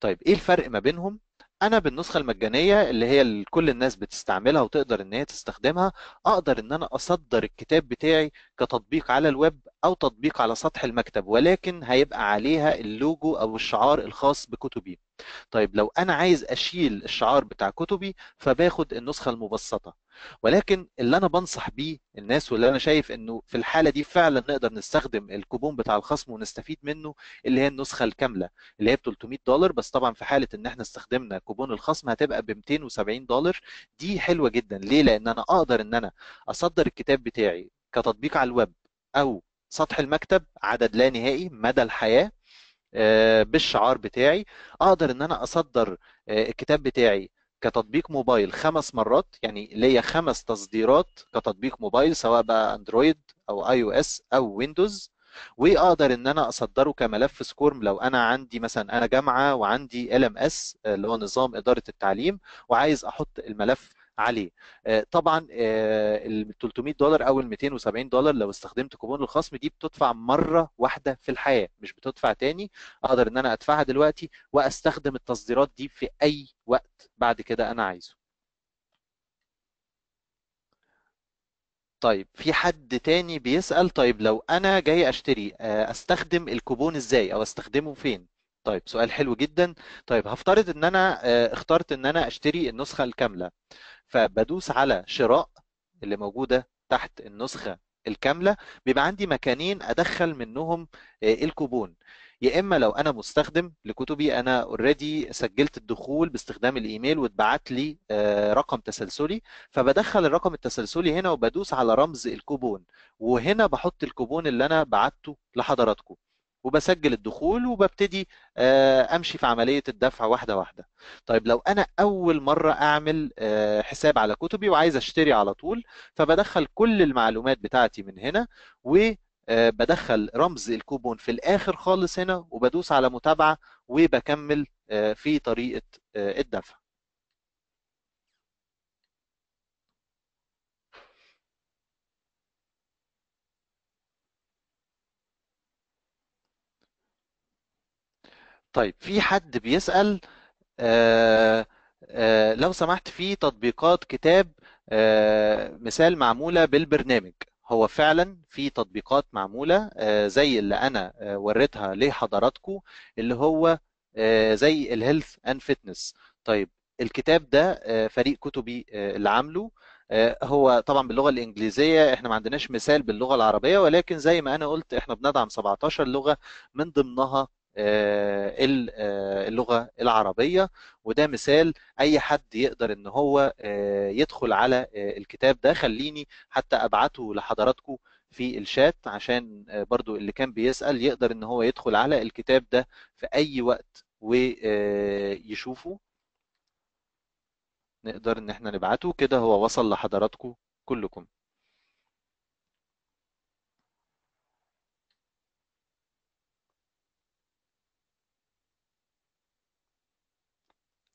طيب ايه الفرق ما بينهم انا بالنسخه المجانيه اللي هي كل الناس بتستعملها وتقدر ان هي تستخدمها اقدر ان انا اصدر الكتاب بتاعي كتطبيق على الويب او تطبيق على سطح المكتب ولكن هيبقى عليها اللوجو او الشعار الخاص بكتبي طيب لو انا عايز اشيل الشعار بتاع كتبي فباخد النسخه المبسطه ولكن اللي انا بنصح بيه الناس واللي انا شايف انه في الحاله دي فعلا نقدر نستخدم الكوبون بتاع الخصم ونستفيد منه اللي هي النسخه الكامله اللي هي ب 300 دولار بس طبعا في حاله ان احنا استخدمنا كوبون الخصم هتبقى ب 270 دولار دي حلوه جدا ليه لان انا اقدر ان انا اصدر الكتاب بتاعي كتطبيق على الويب او سطح المكتب عدد لا نهائي مدى الحياه آه، بالشعار بتاعي اقدر ان انا اصدر آه، الكتاب بتاعي كتطبيق موبايل خمس مرات يعني ليا خمس تصديرات كتطبيق موبايل سواء بقى اندرويد او اي او اس او ويندوز واقدر ان انا اصدره كملف سكورم لو انا عندي مثلا انا جامعه وعندي ال ام اس آه، اللي هو نظام اداره التعليم وعايز احط الملف عليه آه، طبعا آه، ال 300 دولار او ال 270 دولار لو استخدمت كوبون الخصم دي بتدفع مره واحده في الحياه مش بتدفع تاني اقدر ان انا ادفعها دلوقتي واستخدم التصديرات دي في اي وقت بعد كده انا عايزه طيب في حد تاني بيسأل طيب لو أنا جاي أشتري آه، أستخدم الكوبون إزاي أو أستخدمه فين؟ طيب سؤال حلو جدا طيب هفترض إن أنا اخترت إن أنا أشتري النسخة الكاملة فبدوس على شراء اللي موجوده تحت النسخه الكامله بيبقى عندي مكانين ادخل منهم آه، الكوبون يا اما لو انا مستخدم لكتبي انا اوريدي سجلت الدخول باستخدام الايميل واتبعت لي آه، رقم تسلسلي فبدخل الرقم التسلسلي هنا وبدوس على رمز الكوبون وهنا بحط الكوبون اللي انا بعته لحضراتكم وبسجل الدخول وببتدي آه، امشي في عمليه الدفع واحده واحده طيب لو انا اول مره اعمل آه، حساب على كتبي وعايز اشتري على طول فبدخل كل المعلومات بتاعتي من هنا و آه، بدخل رمز الكوبون في الاخر خالص هنا وبدوس على متابعه وبكمل في طريقه الدفع طيب في حد بيسأل آآ آه، آآ آه، لو سمحت في تطبيقات كتاب آه، مثال معمولة بالبرنامج هو فعلا في تطبيقات معمولة زي اللي أنا وريتها لحضراتكم اللي هو زي الهيلث اند فيتنس طيب الكتاب ده فريق كتبي اللي عامله هو طبعا باللغه الانجليزيه احنا ما عندناش مثال باللغه العربيه ولكن زي ما انا قلت احنا بندعم 17 لغه من ضمنها آه، آه، اللغه العربيه وده مثال اي حد يقدر ان هو آه، يدخل على الكتاب ده خليني حتى ابعته لحضراتكم في الشات عشان برضو اللي كان بيسال يقدر ان هو يدخل على الكتاب ده في اي وقت ويشوفه نقدر ان احنا نبعته كده هو وصل لحضراتكم كلكم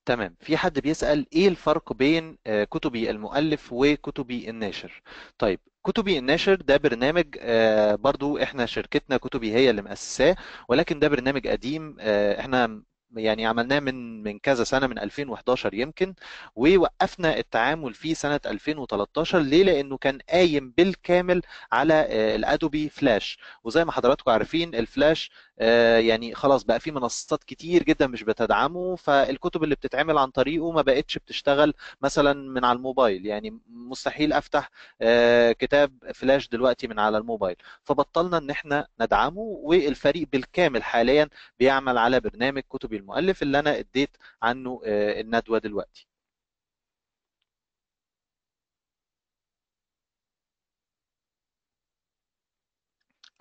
تمام في حد بيسأل ايه الفرق بين آه، كتبي المؤلف وكتبي الناشر طيب كتبي الناشر ده برنامج آه، برضو احنا شركتنا كتبي هي اللي مؤسساه ولكن ده برنامج قديم آه، احنا يعني عملناه من من كذا سنه من 2011 يمكن ووقفنا التعامل فيه سنه 2013 ليه؟ لانه كان قايم بالكامل على الادوبي فلاش وزي ما حضراتكم عارفين الفلاش آه، يعني خلاص بقى في منصات كتير جدا مش بتدعمه فالكتب اللي بتتعمل عن طريقه ما بقتش بتشتغل مثلا من على الموبايل يعني مستحيل افتح آه، كتاب فلاش دلوقتي من على الموبايل فبطلنا ان احنا ندعمه والفريق بالكامل حاليا بيعمل على برنامج كتبي المؤلف اللي انا اديت عنه آه، الندوه دلوقتي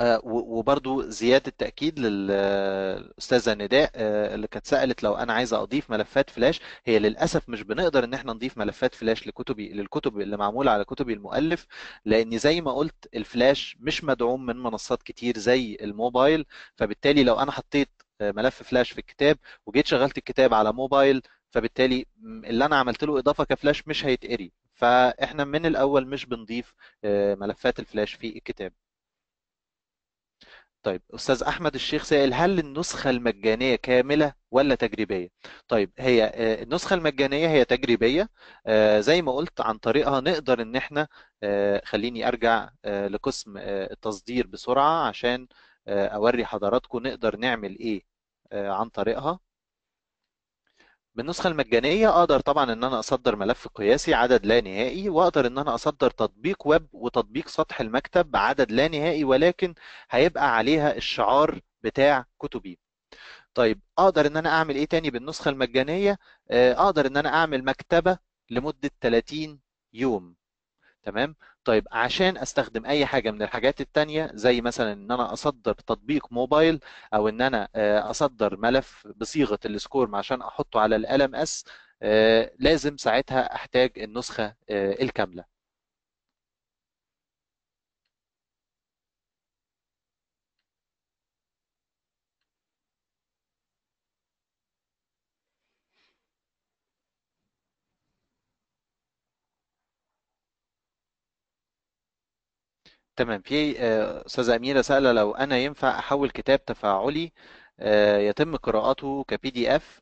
آه، وبرضو زيادة تأكيد للأستاذة نداء آه، اللي كانت سألت لو أنا عايزة أضيف ملفات فلاش هي للأسف مش بنقدر إن احنا نضيف ملفات فلاش لكتبي للكتب اللي معمولة على كتبي المؤلف لأن زي ما قلت الفلاش مش مدعوم من منصات كتير زي الموبايل فبالتالي لو أنا حطيت آه، ملف فلاش في الكتاب وجيت شغلت الكتاب على موبايل فبالتالي اللي انا عملت له اضافه كفلاش مش هيتقري فاحنا من الاول مش بنضيف ملفات الفلاش في الكتاب طيب استاذ احمد الشيخ سائل هل النسخه المجانيه كامله ولا تجريبيه طيب هي آه، النسخه المجانيه هي تجريبيه آه، زي ما قلت عن طريقها نقدر ان احنا آه، خليني ارجع لقسم التصدير بسرعه عشان اوري حضراتكم نقدر نعمل ايه عن طريقها بالنسخة المجانية أقدر طبعا إن أنا أصدر ملف قياسي عدد لا نهائي وأقدر إن أنا أصدر تطبيق ويب وتطبيق سطح المكتب عدد لا نهائي ولكن هيبقى عليها الشعار بتاع كتبي طيب أقدر إن أنا أعمل إيه تاني بالنسخة المجانية آه، أقدر إن أنا أعمل مكتبة لمدة 30 يوم تمام طيب عشان استخدم اي حاجه من الحاجات التانية زي مثلا ان انا اصدر تطبيق موبايل او ان انا آه، اصدر ملف بصيغه السكور عشان احطه على ال ام اس آه، لازم ساعتها احتاج النسخه آه، الكامله تمام في آه، استاذه اميره سأله لو انا ينفع احول كتاب تفاعلي آه، يتم قراءته كبي دي اف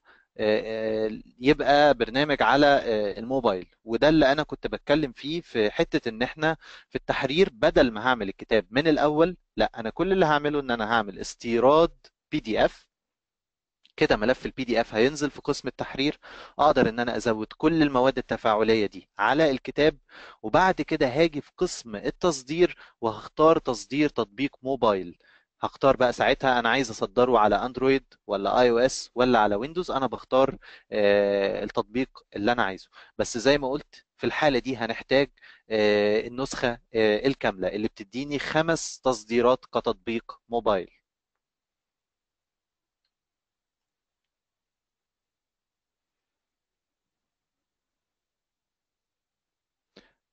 يبقى برنامج على آه، الموبايل وده اللي انا كنت بتكلم فيه في حته ان احنا في التحرير بدل ما هعمل الكتاب من الاول لا انا كل اللي هعمله ان انا هعمل استيراد بي دي اف كده ملف البي دي اف هينزل في قسم التحرير اقدر ان انا ازود كل المواد التفاعليه دي على الكتاب وبعد كده هاجي في قسم التصدير وهختار تصدير تطبيق موبايل هختار بقى ساعتها انا عايز اصدره على اندرويد ولا اي او اس ولا على ويندوز انا بختار آه، التطبيق اللي انا عايزه بس زي ما قلت في الحاله دي هنحتاج آه، النسخه آه، الكامله اللي بتديني خمس تصديرات كتطبيق موبايل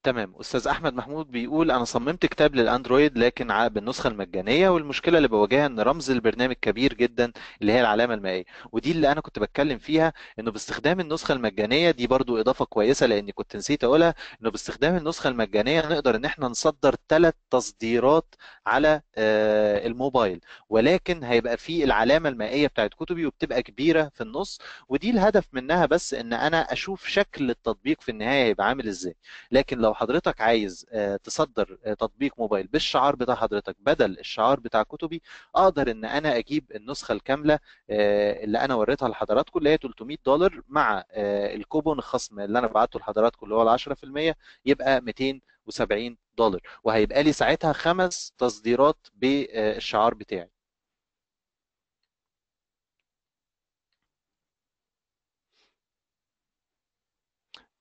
تمام استاذ احمد محمود بيقول انا صممت كتاب للاندرويد لكن عقب النسخه المجانيه والمشكله اللي بواجهها ان رمز البرنامج كبير جدا اللي هي العلامه المائيه ودي اللي انا كنت بتكلم فيها انه باستخدام النسخه المجانيه دي برضو اضافه كويسه لاني كنت نسيت اقولها انه باستخدام النسخه المجانيه نقدر ان احنا نصدر ثلاث تصديرات على آه، الموبايل ولكن هيبقى في العلامه المائيه بتاعت كتبي وبتبقى كبيره في النص ودي الهدف منها بس ان انا اشوف شكل التطبيق في النهايه هيبقى عامل ازاي لكن لو لو حضرتك عايز آه، تصدر آه، تطبيق موبايل بالشعار بتاع حضرتك بدل الشعار بتاع كتبي اقدر ان انا اجيب النسخه الكامله آه، اللي انا وريتها لحضراتكم اللي هي 300 دولار مع الكوبون الخصم اللي انا بعته لحضراتكم اللي هو ال 10% يبقى 270 دولار وهيبقى لي ساعتها خمس تصديرات بالشعار بتاعي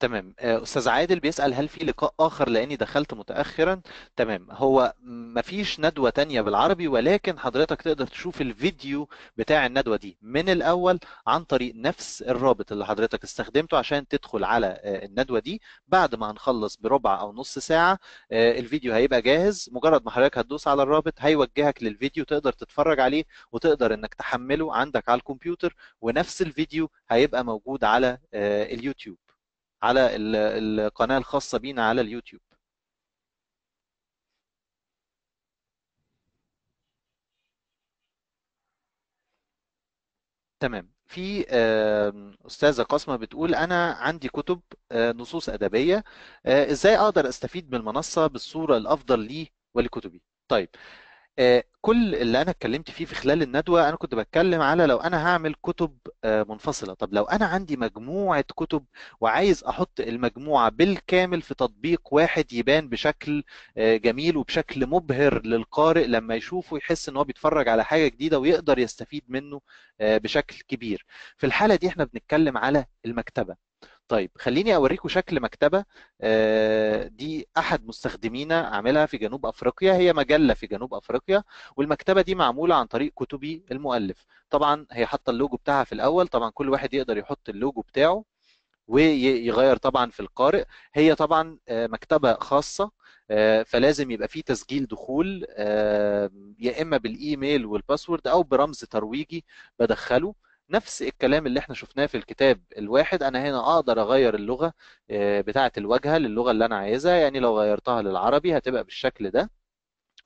تمام آه، استاذ عادل بيسال هل في لقاء اخر لاني دخلت متاخرا تمام هو مفيش ندوه تانية بالعربي ولكن حضرتك تقدر تشوف الفيديو بتاع الندوه دي من الاول عن طريق نفس الرابط اللي حضرتك استخدمته عشان تدخل على آه، الندوه دي بعد ما هنخلص بربع او نص ساعه آه، الفيديو هيبقى جاهز مجرد ما حضرتك هتدوس على الرابط هيوجهك للفيديو تقدر تتفرج عليه وتقدر انك تحمله عندك على الكمبيوتر ونفس الفيديو هيبقى موجود على اليوتيوب على القناة الخاصة بينا على اليوتيوب تمام في استاذه قاسمه بتقول انا عندي كتب آه، نصوص ادبيه آه، ازاي اقدر استفيد من المنصه بالصوره الافضل لي ولكتبي طيب آه، كل اللي انا اتكلمت فيه في خلال الندوه انا كنت بتكلم على لو انا هعمل كتب آه، منفصله طب لو انا عندي مجموعه كتب وعايز احط المجموعه بالكامل في تطبيق واحد يبان بشكل آه، جميل وبشكل مبهر للقارئ لما يشوفه يحس ان هو بيتفرج على حاجه جديده ويقدر يستفيد منه آه، بشكل كبير في الحاله دي احنا بنتكلم على المكتبه طيب خليني اوريكم شكل مكتبه دي احد مستخدمينا عاملها في جنوب افريقيا هي مجله في جنوب افريقيا والمكتبه دي معموله عن طريق كتبي المؤلف طبعا هي حاطه اللوجو بتاعها في الاول طبعا كل واحد يقدر يحط اللوجو بتاعه ويغير طبعا في القارئ هي طبعا آه، مكتبه خاصه آه، فلازم يبقى في تسجيل دخول آه، يا اما بالايميل والباسورد او برمز ترويجي بدخله نفس الكلام اللي احنا شفناه في الكتاب الواحد انا هنا اقدر اغير اللغه بتاعه الواجهه للغه اللي انا عايزها يعني لو غيرتها للعربي هتبقى بالشكل ده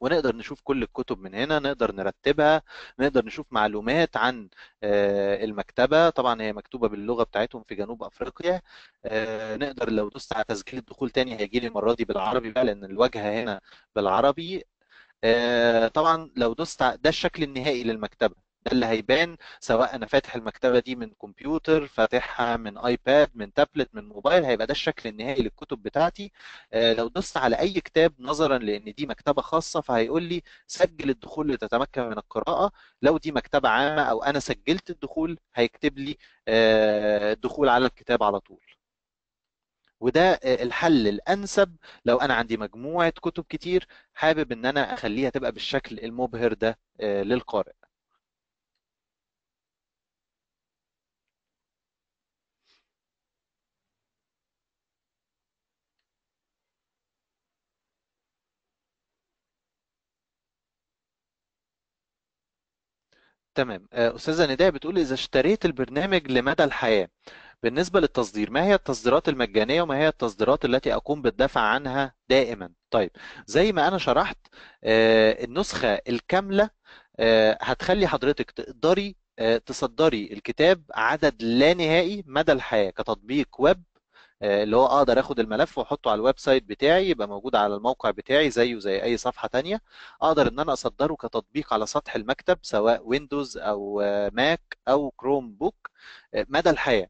ونقدر نشوف كل الكتب من هنا نقدر نرتبها نقدر نشوف معلومات عن آه، المكتبة طبعا هي مكتوبة باللغة بتاعتهم في جنوب أفريقيا آه، نقدر لو دوست على تسجيل الدخول تاني هيجي لي المرة دي بالعربي بقى لأن الواجهة هنا بالعربي آه، طبعا لو دوست ده الشكل النهائي للمكتبة ده اللي هيبان سواء انا فاتح المكتبه دي من كمبيوتر فاتحها من ايباد من تابلت من موبايل هيبقى ده الشكل النهائي للكتب بتاعتي آه، لو دوست على اي كتاب نظرا لان دي مكتبه خاصه فهيقول لي سجل الدخول لتتمكن من القراءه لو دي مكتبه عامه او انا سجلت الدخول هيكتب لي آه، الدخول على الكتاب على طول وده آه، الحل الانسب لو انا عندي مجموعه كتب كتير حابب ان انا اخليها تبقى بالشكل المبهر ده للقارئ تمام آه، استاذه نداء بتقول اذا اشتريت البرنامج لمدى الحياه بالنسبه للتصدير ما هي التصديرات المجانيه وما هي التصديرات التي اقوم بالدفع عنها دائما طيب زي ما انا شرحت آه، النسخه الكامله آه، هتخلي حضرتك تقدري تصدري الكتاب عدد لا نهائي مدى الحياه كتطبيق ويب آه، اللي هو اقدر اخد الملف واحطه على الويب سايت بتاعي يبقى موجود على الموقع بتاعي زيه زي اي صفحه تانية اقدر ان انا اصدره كتطبيق على سطح المكتب سواء ويندوز او ماك آه، او كروم بوك آه، مدى الحياه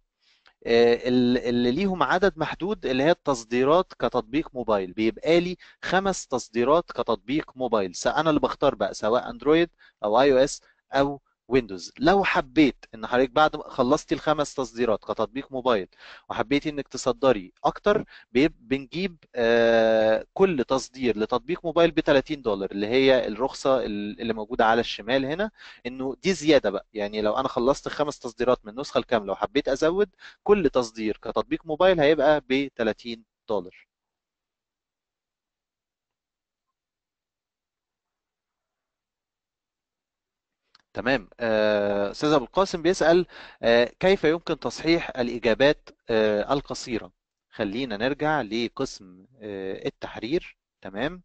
اللي ليهم عدد محدود اللي هي التصديرات كتطبيق موبايل بيبقى لي خمس تصديرات كتطبيق موبايل انا اللي بختار بقى سواء اندرويد او اي او اس او ويندوز لو حبيت ان حضرتك بعد ما خلصتي الخمس تصديرات كتطبيق موبايل وحبيتي انك تصدري اكتر بنجيب آه، كل تصدير لتطبيق موبايل ب 30 دولار اللي هي الرخصه اللي موجوده على الشمال هنا انه دي زياده بقى يعني لو انا خلصت الخمس تصديرات من النسخه الكامله وحبيت ازود كل تصدير كتطبيق موبايل هيبقى ب 30 دولار تمام آه، استاذ ابو القاسم بيسال آه، كيف يمكن تصحيح الاجابات آه، القصيره خلينا نرجع لقسم التحرير تمام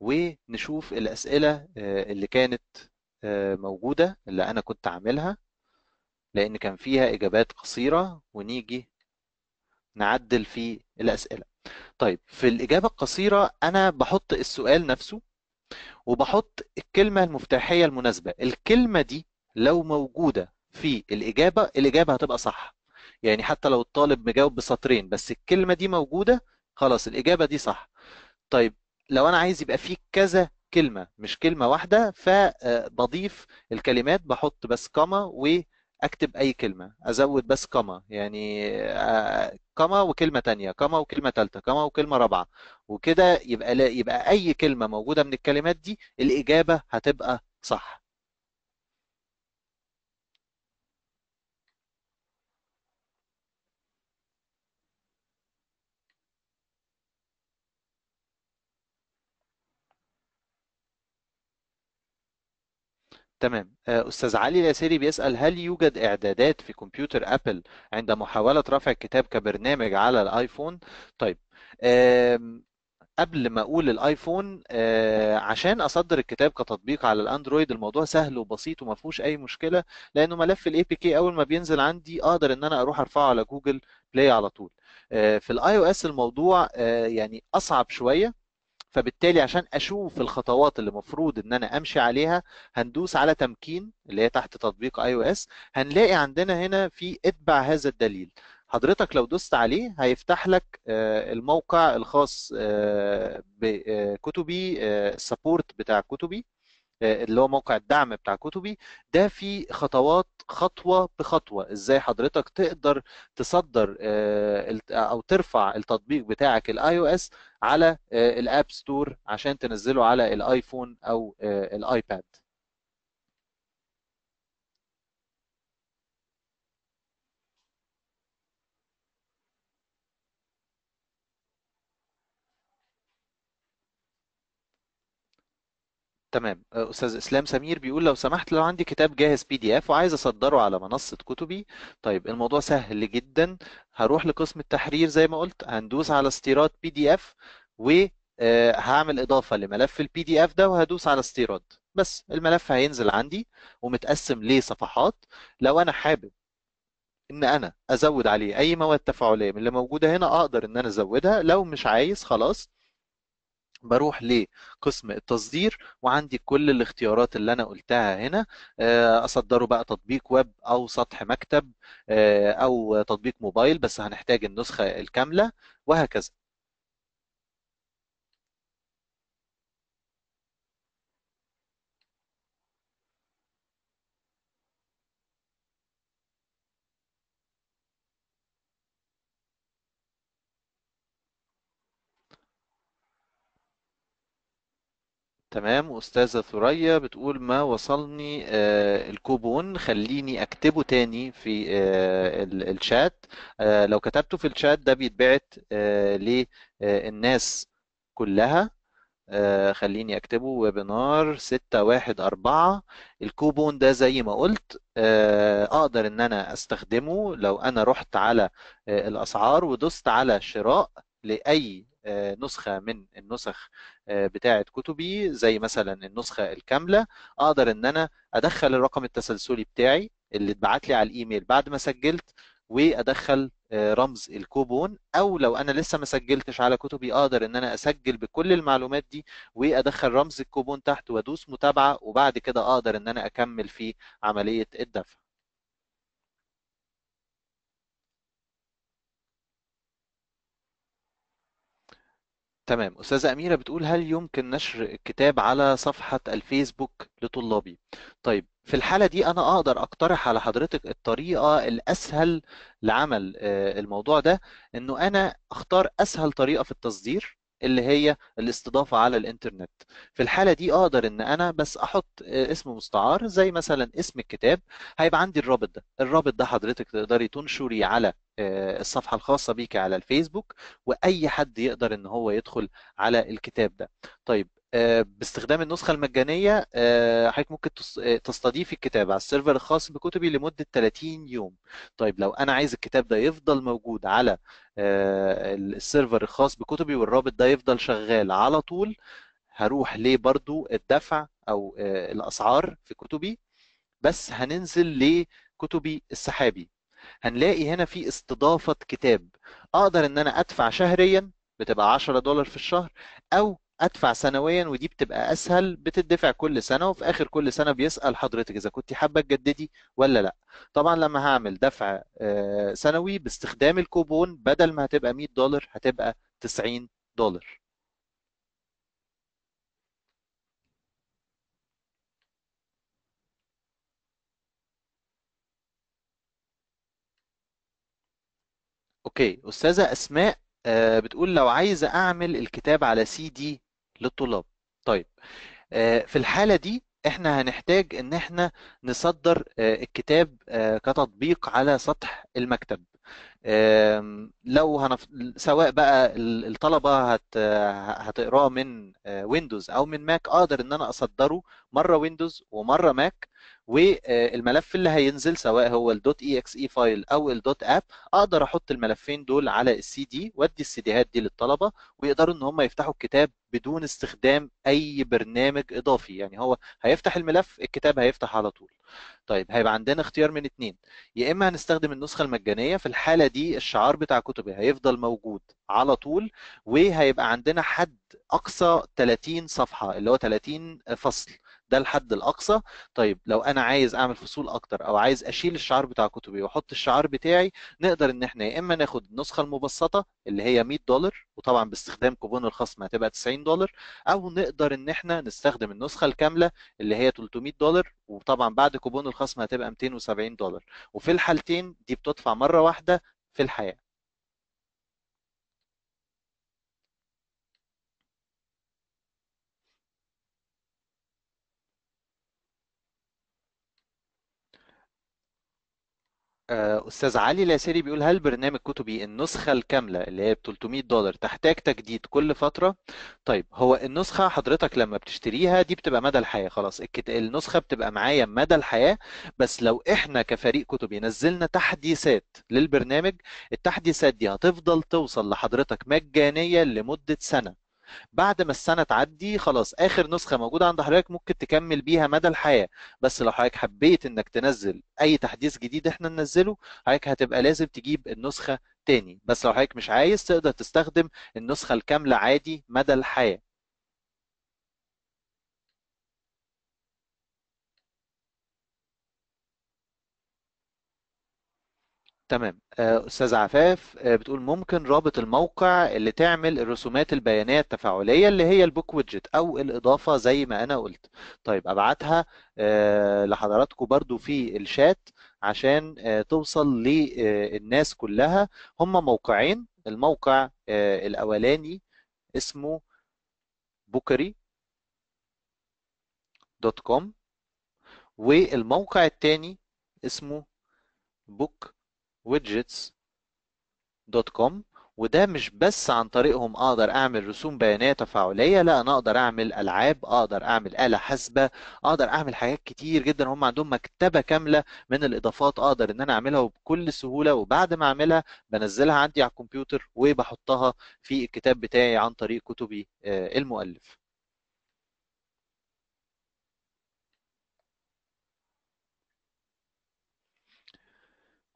ونشوف الاسئله اللي كانت موجوده اللي انا كنت عاملها لان كان فيها اجابات قصيره ونيجي نعدل في الاسئله طيب في الاجابه القصيره انا بحط السؤال نفسه وبحط الكلمة المفتاحية المناسبة الكلمة دي لو موجودة في الإجابة الإجابة هتبقى صح يعني حتى لو الطالب مجاوب بسطرين بس الكلمة دي موجودة خلاص الإجابة دي صح طيب لو أنا عايز يبقى فيه كذا كلمة مش كلمة واحدة فبضيف الكلمات بحط بس كما و اكتب اي كلمه ازود بس كما يعني آه، كما وكلمه تانية كما وكلمه ثالثه كما وكلمه رابعه وكده يبقى لا يبقى اي كلمه موجوده من الكلمات دي الاجابه هتبقى صح تمام آه، استاذ علي اليسيري بيسال هل يوجد اعدادات في كمبيوتر ابل عند محاوله رفع الكتاب كبرنامج على الايفون طيب قبل ما اقول الايفون آه، عشان اصدر الكتاب كتطبيق على الاندرويد الموضوع سهل وبسيط وما فيهوش اي مشكله لانه ملف الاي بي كي اول ما بينزل عندي اقدر ان انا اروح ارفعه على جوجل بلاي على طول آه، في الاي او اس الموضوع يعني اصعب شويه فبالتالي عشان اشوف الخطوات اللي المفروض ان انا امشي عليها هندوس على تمكين اللي هي تحت تطبيق اي او اس هنلاقي عندنا هنا في اتبع هذا الدليل حضرتك لو دوست عليه هيفتح لك آه، الموقع الخاص آه، بكتبي آه، السبورت بتاع كتبي آه، اللي هو موقع الدعم بتاع كتبي ده فيه خطوات خطوه بخطوه ازاي حضرتك تقدر تصدر آه، او ترفع التطبيق بتاعك الاي او اس على آه، الاب ستور عشان تنزله على الايفون او الايباد تمام آه، استاذ اسلام سمير بيقول لو سمحت لو عندي كتاب جاهز بي دي اف وعايز اصدره على منصه كتبي طيب الموضوع سهل جدا هروح لقسم التحرير زي ما قلت هندوس على استيراد بي دي اف آه، وهعمل اضافه لملف البي دي اف ده وهدوس على استيراد بس الملف هينزل عندي ومتقسم لصفحات لو انا حابب ان انا ازود عليه اي مواد تفاعليه من اللي موجوده هنا اقدر ان انا ازودها لو مش عايز خلاص بروح لقسم التصدير وعندي كل الاختيارات اللي انا قلتها هنا آه، اصدره بقى تطبيق ويب او سطح مكتب آه، او تطبيق موبايل بس هنحتاج النسخه الكامله وهكذا تمام أستاذة ثريا بتقول ما وصلني آه، الكوبون خليني أكتبه تاني في آه، الشات آه، لو كتبته في الشات ده بيتبعت للناس كلها خليني أكتبه ويبينار 614 الكوبون ده زي ما قلت أقدر إن أنا أستخدمه لو أنا رحت على الأسعار ودست على شراء لأي آه، نسخه من النسخ آه، بتاعه كتبي زي مثلا النسخه الكامله اقدر ان انا ادخل الرقم التسلسلي بتاعي اللي اتبعت لي على الايميل بعد ما سجلت وادخل آه، رمز الكوبون او لو انا لسه ما سجلتش على كتبي اقدر ان انا اسجل بكل المعلومات دي وادخل رمز الكوبون تحت وادوس متابعه وبعد كده اقدر ان انا اكمل في عمليه الدفع تمام أستاذة أميرة بتقول هل يمكن نشر الكتاب على صفحة الفيسبوك لطلابي؟ طيب في الحالة دي أنا أقدر أقترح على حضرتك الطريقة الأسهل لعمل آه، الموضوع ده إنه أنا أختار أسهل طريقة في التصدير اللي هي الاستضافه على الانترنت في الحاله دي اقدر ان انا بس احط آه، اسم مستعار زي مثلا اسم الكتاب هيبقى عندي الرابط ده الرابط ده حضرتك تقدري تنشري على آه، الصفحه الخاصه بيك على الفيسبوك واي حد يقدر ان هو يدخل على الكتاب ده طيب آه، باستخدام النسخة المجانية آه، حضرتك ممكن آه، تستضيف الكتاب على السيرفر الخاص بكتبي لمدة 30 يوم طيب لو أنا عايز الكتاب ده يفضل موجود على السيرفر الخاص بكتبي والرابط ده يفضل شغال على طول هروح ليه برضو الدفع أو الأسعار في كتبي بس هننزل لكتبي السحابي هنلاقي هنا في استضافة كتاب أقدر إن أنا أدفع شهريا بتبقى 10 دولار في الشهر أو ادفع سنويا ودي بتبقى اسهل بتدفع كل سنه وفي اخر كل سنه بيسال حضرتك اذا كنت حابه تجددي ولا لا طبعا لما هعمل دفع آه، سنوي باستخدام الكوبون بدل ما هتبقى 100 دولار هتبقى 90 دولار اوكي استاذه اسماء آه، بتقول لو عايزه اعمل الكتاب على سي دي للطلاب طيب آه، في الحالة دي احنا هنحتاج ان احنا نصدر آه، الكتاب آه، كتطبيق على سطح المكتب لو هنف... سواء بقى الطلبه هت... هتقراه من ويندوز او من ماك اقدر ان انا اصدره مره ويندوز ومره ماك والملف اللي هينزل سواء هو الدوت اي اكس اي فايل او الدوت اب اقدر احط الملفين دول على السي دي وادي السي ديات دي للطلبه ويقدروا ان هم يفتحوا الكتاب بدون استخدام اي برنامج اضافي يعني هو هيفتح الملف الكتاب هيفتح على طول طيب هيبقى عندنا اختيار من اتنين يا اما هنستخدم النسخه المجانيه في الحاله دي الشعار بتاع كتبي هيفضل موجود على طول وهيبقى عندنا حد اقصى 30 صفحه اللي هو 30 فصل ده الحد الاقصى طيب لو انا عايز اعمل فصول اكتر او عايز اشيل الشعار بتاع كتبي واحط الشعار بتاعي نقدر ان احنا يا اما ناخد النسخه المبسطه اللي هي 100 دولار وطبعا باستخدام كوبون الخصم هتبقى 90 دولار او نقدر ان احنا نستخدم النسخه الكامله اللي هي 300 دولار وطبعا بعد كوبون الخصم هتبقى 270 دولار وفي الحالتين دي بتدفع مره واحده في الحياه آه، استاذ علي لاسري بيقول هل برنامج كتبي النسخه الكامله اللي هي ب 300 دولار تحتاج تجديد كل فتره طيب هو النسخه حضرتك لما بتشتريها دي بتبقى مدى الحياه خلاص الكت... النسخه بتبقى معايا مدى الحياه بس لو احنا كفريق كتبي نزلنا تحديثات للبرنامج التحديثات دي هتفضل توصل لحضرتك مجانيه لمده سنه بعد ما السنه تعدي خلاص اخر نسخه موجوده عند حضرتك ممكن تكمل بيها مدى الحياه بس لو حضرتك حبيت انك تنزل اي تحديث جديد احنا ننزله حضرتك هتبقى لازم تجيب النسخه تاني بس لو حضرتك مش عايز تقدر تستخدم النسخه الكامله عادي مدى الحياه تمام آه، استاذ عفاف آه، بتقول ممكن رابط الموقع اللي تعمل الرسومات البيانيه التفاعليه اللي هي البوك ويدجت او الاضافه زي ما انا قلت طيب ابعتها آه، لحضراتكم برضو في الشات عشان توصل للناس كلها هم موقعين الموقع الاولاني اسمه بوكري دوت كوم والموقع الثاني اسمه بوك widgets.com وده مش بس عن طريقهم اقدر اعمل رسوم بيانيه تفاعليه لا انا اقدر اعمل العاب اقدر اعمل اله حاسبه اقدر اعمل حاجات كتير جدا هم عندهم مكتبه كامله من الاضافات اقدر ان انا اعملها وبكل سهوله وبعد ما اعملها بنزلها عندي على الكمبيوتر وبحطها في الكتاب بتاعي عن طريق كتبي آه، المؤلف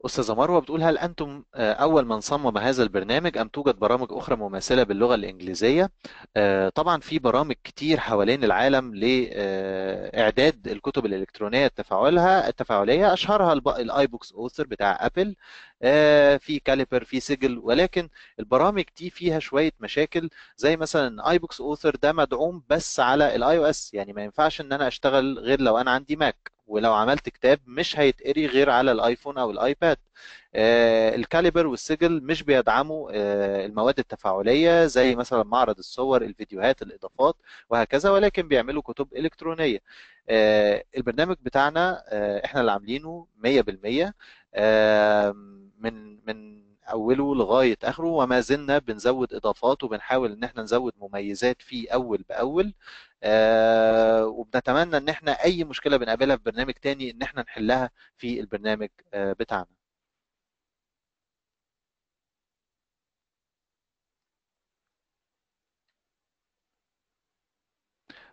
أستاذة مروة بتقول هل أنتم آه، أول من صمم هذا البرنامج أم توجد برامج أخرى مماثلة باللغة الإنجليزية؟ آه، طبعا في برامج كتير حوالين العالم لإعداد آه، الكتب الإلكترونية التفاعلها التفاعلية أشهرها الآي بوكس أوثر بتاع أبل في كاليبر في سجل ولكن البرامج دي فيها شوية مشاكل زي مثلا آي بوكس أوثر ده مدعوم بس على الآي أو إس يعني ما ينفعش إن أنا أشتغل غير لو أنا عندي ماك ولو عملت كتاب مش هيتقري غير على الايفون او الايباد آه، الكاليبر والسجل مش بيدعموا آه، المواد التفاعليه زي مثلا معرض الصور الفيديوهات الاضافات وهكذا ولكن بيعملوا كتب الكترونيه آه، البرنامج بتاعنا احنا اللي عاملينه 100% من من اوله لغايه اخره وما زلنا بنزود اضافات وبنحاول ان احنا نزود مميزات فيه اول باول آه، وبنتمنى ان احنا اي مشكله بنقابلها في برنامج تاني ان احنا نحلها في البرنامج آه، بتاعنا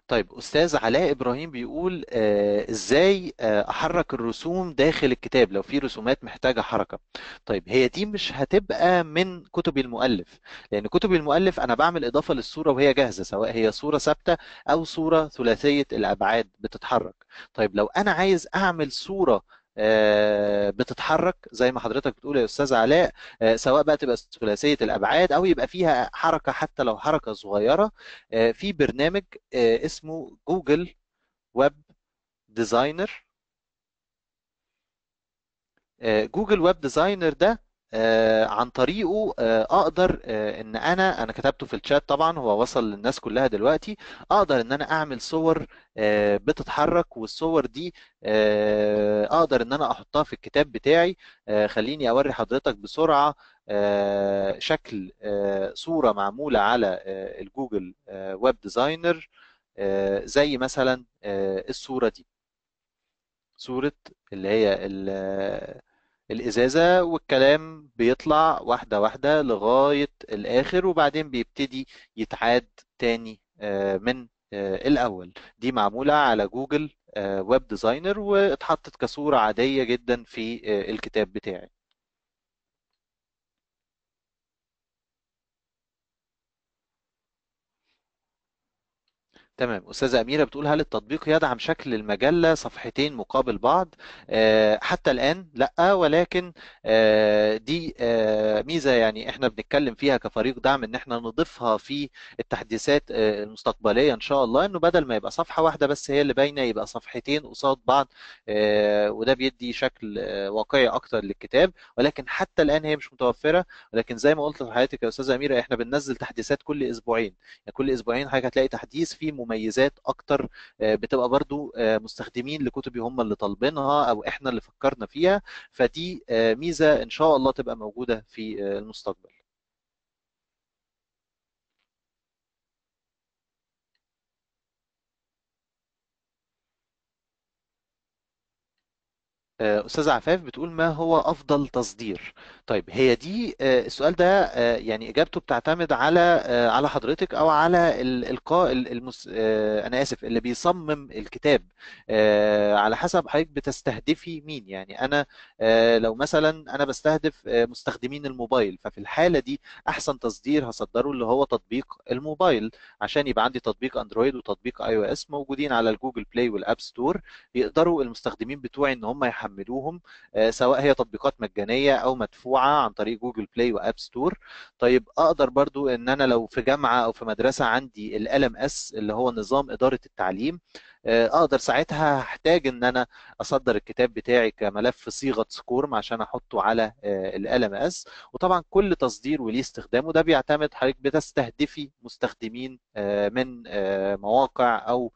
طيب استاذ علاء ابراهيم بيقول آه ازاي آه احرك الرسوم داخل الكتاب لو في رسومات محتاجه حركه طيب هي دي مش هتبقى من كتب المؤلف لان كتب المؤلف انا بعمل اضافه للصوره وهي جاهزه سواء هي صوره ثابته او صوره ثلاثيه الابعاد بتتحرك طيب لو انا عايز اعمل صوره آه، بتتحرك زي ما حضرتك بتقول يا استاذ علاء آه، سواء بقى تبقى ثلاثيه الابعاد او يبقى فيها حركه حتى لو حركه صغيره آه، في برنامج اسمه جوجل ويب ديزاينر جوجل ويب ديزاينر ده آه، عن طريقه آه، اقدر آه، ان انا انا كتبته في الشات طبعا هو وصل للناس كلها دلوقتي اقدر ان انا اعمل صور بتتحرك والصور دي اقدر ان انا احطها في الكتاب بتاعي خليني اوري حضرتك بسرعه شكل صوره معموله على الجوجل ويب ديزاينر زي مثلا الصوره دي صوره اللي هي الازازه والكلام بيطلع واحده واحده لغايه الاخر وبعدين بيبتدي يتعاد تاني آه، من آه، الاول دي معموله على جوجل آه، ويب ديزاينر واتحطت كصوره عاديه جدا في الكتاب بتاعي تمام أستاذة أميرة بتقول هل التطبيق يدعم شكل المجلة صفحتين مقابل بعض؟ آه، حتى الآن لا ولكن آه، دي آه، ميزة يعني احنا بنتكلم فيها كفريق دعم ان احنا نضيفها في التحديثات المستقبلية ان شاء الله انه بدل ما يبقى صفحة واحدة بس هي اللي باينة يبقى صفحتين قصاد بعض وده بيدي شكل واقعي اكتر للكتاب ولكن حتى الآن هي مش متوفرة ولكن زي ما قلت لحضرتك يا أستاذة أميرة احنا بننزل تحديثات كل أسبوعين يعني كل أسبوعين حضرتك هتلاقي تحديث فيه مميزات اكتر آه، بتبقى برضو آه، مستخدمين لكتبي هم اللي طالبينها او احنا اللي فكرنا فيها فدي آه، ميزه ان شاء الله تبقى موجوده في المستقبل آه، استاذ عفاف بتقول ما هو افضل تصدير طيب هي دي آه، السؤال ده آه، يعني اجابته بتعتمد على على حضرتك او على القاء المس... انا اسف اللي بيصمم الكتاب على حسب حضرتك بتستهدفي مين يعني انا لو مثلا انا بستهدف مستخدمين الموبايل ففي الحاله دي احسن تصدير هصدره اللي هو تطبيق الموبايل عشان يبقى عندي تطبيق اندرويد وتطبيق اي او اس موجودين على الجوجل بلاي والاب ستور يقدروا المستخدمين بتوعي ان هم يحملوا تحملوهم آه، سواء هي تطبيقات مجانيه او مدفوعه عن طريق جوجل بلاي واب ستور طيب اقدر برضو ان انا لو في جامعه او في مدرسه عندي ال ام اس اللي هو نظام اداره التعليم آه، اقدر ساعتها هحتاج ان انا اصدر الكتاب بتاعي كملف صيغه سكورم عشان احطه على آه، ال ام اس وطبعا كل تصدير وليه استخدامه ده بيعتمد حضرتك بتستهدفي مستخدمين آه، من مواقع او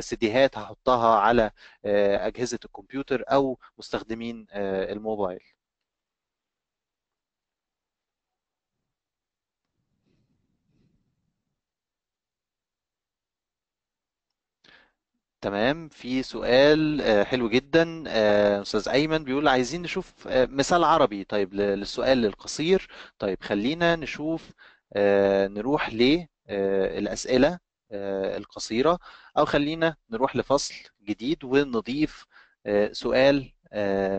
سيديهات هحطها على اجهزه الكمبيوتر او مستخدمين الموبايل تمام في سؤال آه، حلو جدا آه، استاذ ايمن بيقول عايزين نشوف آه، مثال عربي طيب للسؤال القصير طيب خلينا نشوف نروح للاسئله القصيره او خلينا نروح لفصل جديد ونضيف سؤال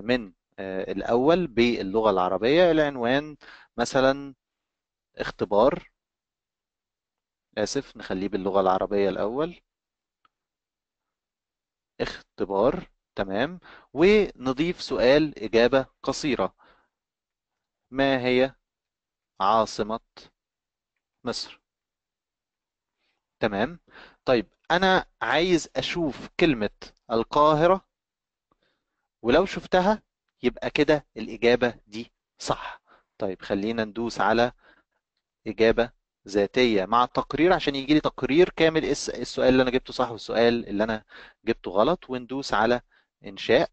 من الاول باللغه العربيه العنوان مثلا اختبار اسف نخليه باللغه العربيه الاول اختبار تمام ونضيف سؤال إجابة قصيرة ما هي عاصمة مصر تمام طيب أنا عايز أشوف كلمة القاهرة ولو شفتها يبقى كده الإجابة دي صح طيب خلينا ندوس على إجابة ذاتيه مع التقرير عشان يجي لي تقرير كامل إيه إيه السؤال اللي انا جبته صح والسؤال اللي انا جبته غلط وندوس على انشاء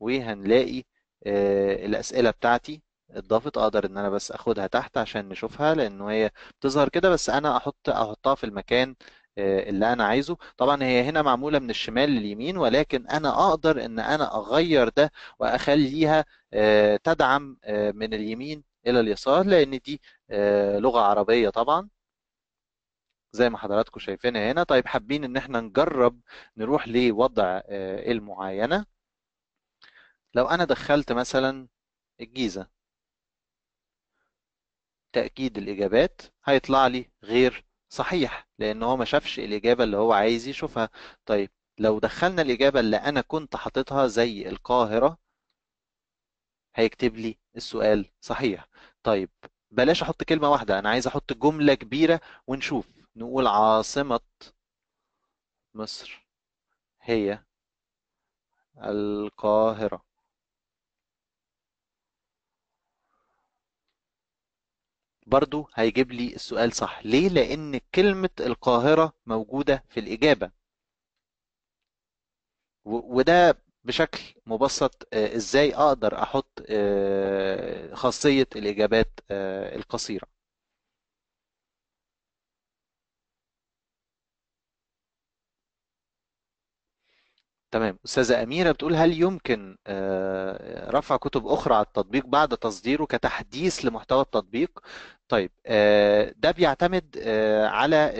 وهنلاقي آه، الاسئله بتاعتي اتضافت اقدر ان انا بس اخدها تحت عشان نشوفها لانه هي بتظهر كده بس انا احط احطها في المكان آه، اللي انا عايزه طبعا هي هنا معموله من الشمال لليمين ولكن انا اقدر ان انا اغير ده واخليها آه، تدعم من اليمين الى اليسار لان دي آه، لغه عربيه طبعا زي ما حضراتكم شايفينها هنا طيب حابين ان احنا نجرب نروح لوضع آه، المعاينه لو انا دخلت مثلا الجيزه تاكيد الاجابات هيطلع لي غير صحيح لان هو ما شافش الاجابه اللي هو عايز يشوفها طيب لو دخلنا الاجابه اللي انا كنت حاططها زي القاهره هيكتب لي السؤال صحيح طيب بلاش احط كلمة واحدة انا عايز احط جملة كبيرة ونشوف نقول عاصمة مصر هي القاهرة برضو هيجيب لي السؤال صح ليه لان كلمة القاهرة موجودة في الإجابة وده بشكل مبسط آه، ازاي اقدر احط آه، خاصيه الاجابات آه، القصيره تمام أستاذة أميرة بتقول هل يمكن آه، رفع كتب أخرى على التطبيق بعد تصديره كتحديث لمحتوى التطبيق؟ طيب آه، ده بيعتمد آه، على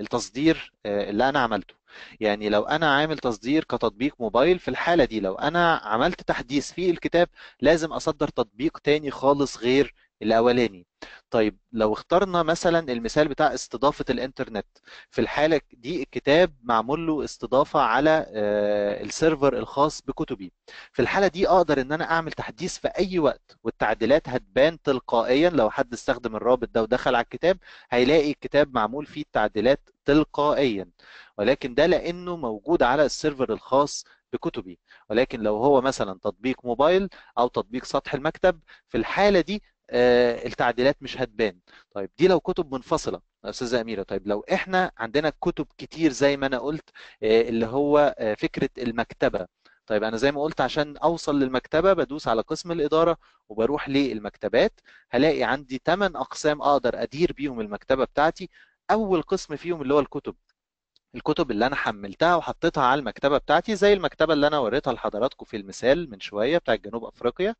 التصدير اللي أنا عملته يعني لو أنا عامل تصدير كتطبيق موبايل في الحالة دي لو أنا عملت تحديث في الكتاب لازم أصدر تطبيق تاني خالص غير الأولاني طيب لو اخترنا مثلا المثال بتاع استضافه الانترنت في الحاله دي الكتاب معمول له استضافه على آه، السيرفر الخاص بكتبي في الحاله دي اقدر ان انا اعمل تحديث في اي وقت والتعديلات هتبان تلقائيا لو حد استخدم الرابط ده ودخل على الكتاب هيلاقي الكتاب معمول فيه التعديلات تلقائيا ولكن ده لانه موجود على السيرفر الخاص بكتبي ولكن لو هو مثلا تطبيق موبايل او تطبيق سطح المكتب في الحاله دي آه، التعديلات مش هتبان طيب دي لو كتب منفصله استاذه اميره طيب لو احنا عندنا كتب كتير زي ما انا قلت آه، اللي هو آه، فكره المكتبه طيب انا زي ما قلت عشان اوصل للمكتبه بدوس على قسم الاداره وبروح للمكتبات هلاقي عندي 8 اقسام اقدر ادير بيهم المكتبه بتاعتي اول قسم فيهم اللي هو الكتب الكتب اللي انا حملتها وحطيتها على المكتبه بتاعتي زي المكتبه اللي انا وريتها لحضراتكم في المثال من شويه بتاع جنوب افريقيا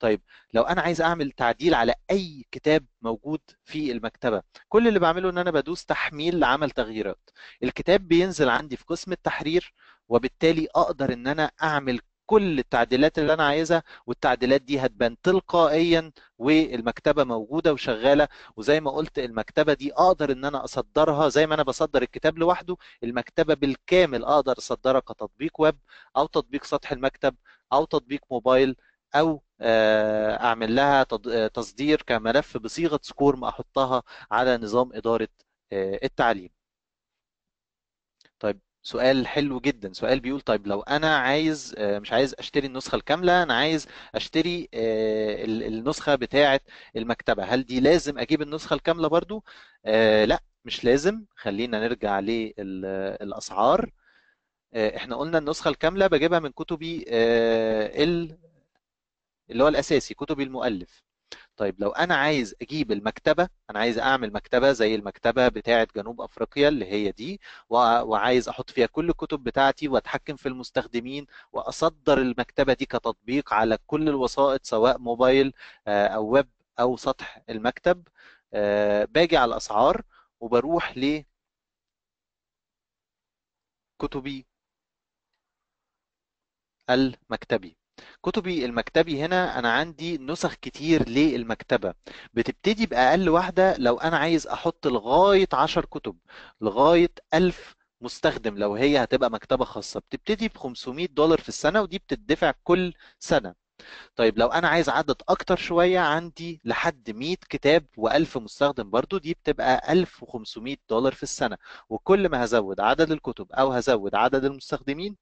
طيب لو انا عايز اعمل تعديل على اي كتاب موجود في المكتبه كل اللي بعمله ان انا بدوس تحميل لعمل تغييرات الكتاب بينزل عندي في قسم التحرير وبالتالي اقدر ان انا اعمل كل التعديلات اللي انا عايزها والتعديلات دي هتبان تلقائيا والمكتبه موجوده وشغاله وزي ما قلت المكتبه دي اقدر ان انا اصدرها زي ما انا بصدر الكتاب لوحده المكتبه بالكامل اقدر اصدرها كتطبيق ويب او تطبيق سطح المكتب او تطبيق موبايل او آه، اعمل لها آه، تصدير كملف بصيغه سكورم احطها على نظام اداره آه، التعليم طيب سؤال حلو جدا سؤال بيقول طيب لو انا عايز آه، مش عايز اشتري النسخه الكامله انا عايز اشتري آه، النسخه بتاعه المكتبه هل دي لازم اجيب النسخه الكامله برضو آه، لا مش لازم خلينا نرجع للاسعار احنا قلنا النسخه الكامله بجيبها من كتبي اللي هو الاساسي كتبي المؤلف طيب لو انا عايز اجيب المكتبه انا عايز اعمل مكتبه زي المكتبه بتاعه جنوب افريقيا اللي هي دي وعايز احط فيها كل الكتب بتاعتي واتحكم في المستخدمين واصدر المكتبه دي كتطبيق على كل الوسائط سواء موبايل آه، او ويب او سطح المكتب آه، باجي على الاسعار وبروح ل كتبي المكتبي كتبي المكتبي هنا أنا عندي نسخ كتير للمكتبة بتبتدي بأقل واحدة لو أنا عايز أحط لغاية 10 كتب لغاية 1000 مستخدم لو هي هتبقى مكتبة خاصة بتبتدي ب 500 دولار في السنة ودي بتدفع كل سنة طيب لو انا عايز عدد اكتر شويه عندي لحد 100 كتاب و1000 مستخدم برضو دي بتبقى 1500 دولار في السنه وكل ما هزود عدد الكتب او هزود عدد المستخدمين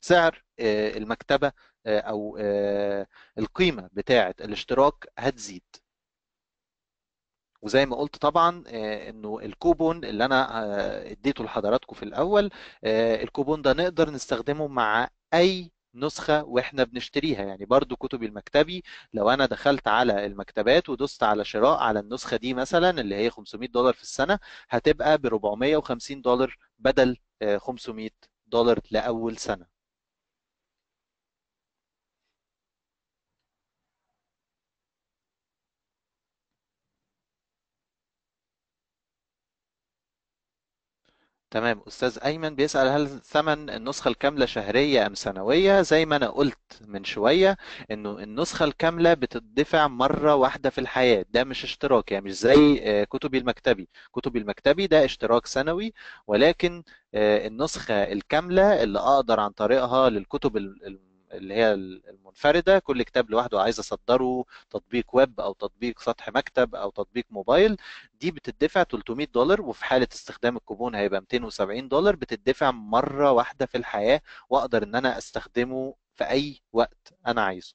سعر آه، المكتبه آه، او آه، القيمه بتاعه الاشتراك هتزيد وزي ما قلت طبعا آه، انه الكوبون اللي انا اديته لحضراتكم في الاول الكوبون ده نقدر نستخدمه مع اي نسخه واحنا بنشتريها يعني برضو كتبي المكتبي لو انا دخلت على المكتبات ودوست على شراء على النسخه دي مثلا اللي هي 500 دولار في السنه هتبقى ب 450 دولار بدل 500 دولار لاول سنه تمام استاذ ايمن بيسال هل ثمن النسخه الكامله شهريه ام سنويه زي ما انا قلت من شويه انه النسخه الكامله بتدفع مره واحده في الحياه ده مش اشتراك يعني مش زي آه، كتبي المكتبي كتبي المكتبي ده اشتراك سنوي ولكن آه، النسخه الكامله اللي اقدر عن طريقها للكتب اللي هي المنفرده كل كتاب لوحده عايز اصدره تطبيق ويب او تطبيق سطح مكتب او تطبيق موبايل دي بتدفع 300 دولار وفي حاله استخدام الكوبون هيبقى 270 دولار بتدفع مره واحده في الحياه واقدر ان انا استخدمه في اي وقت انا عايزه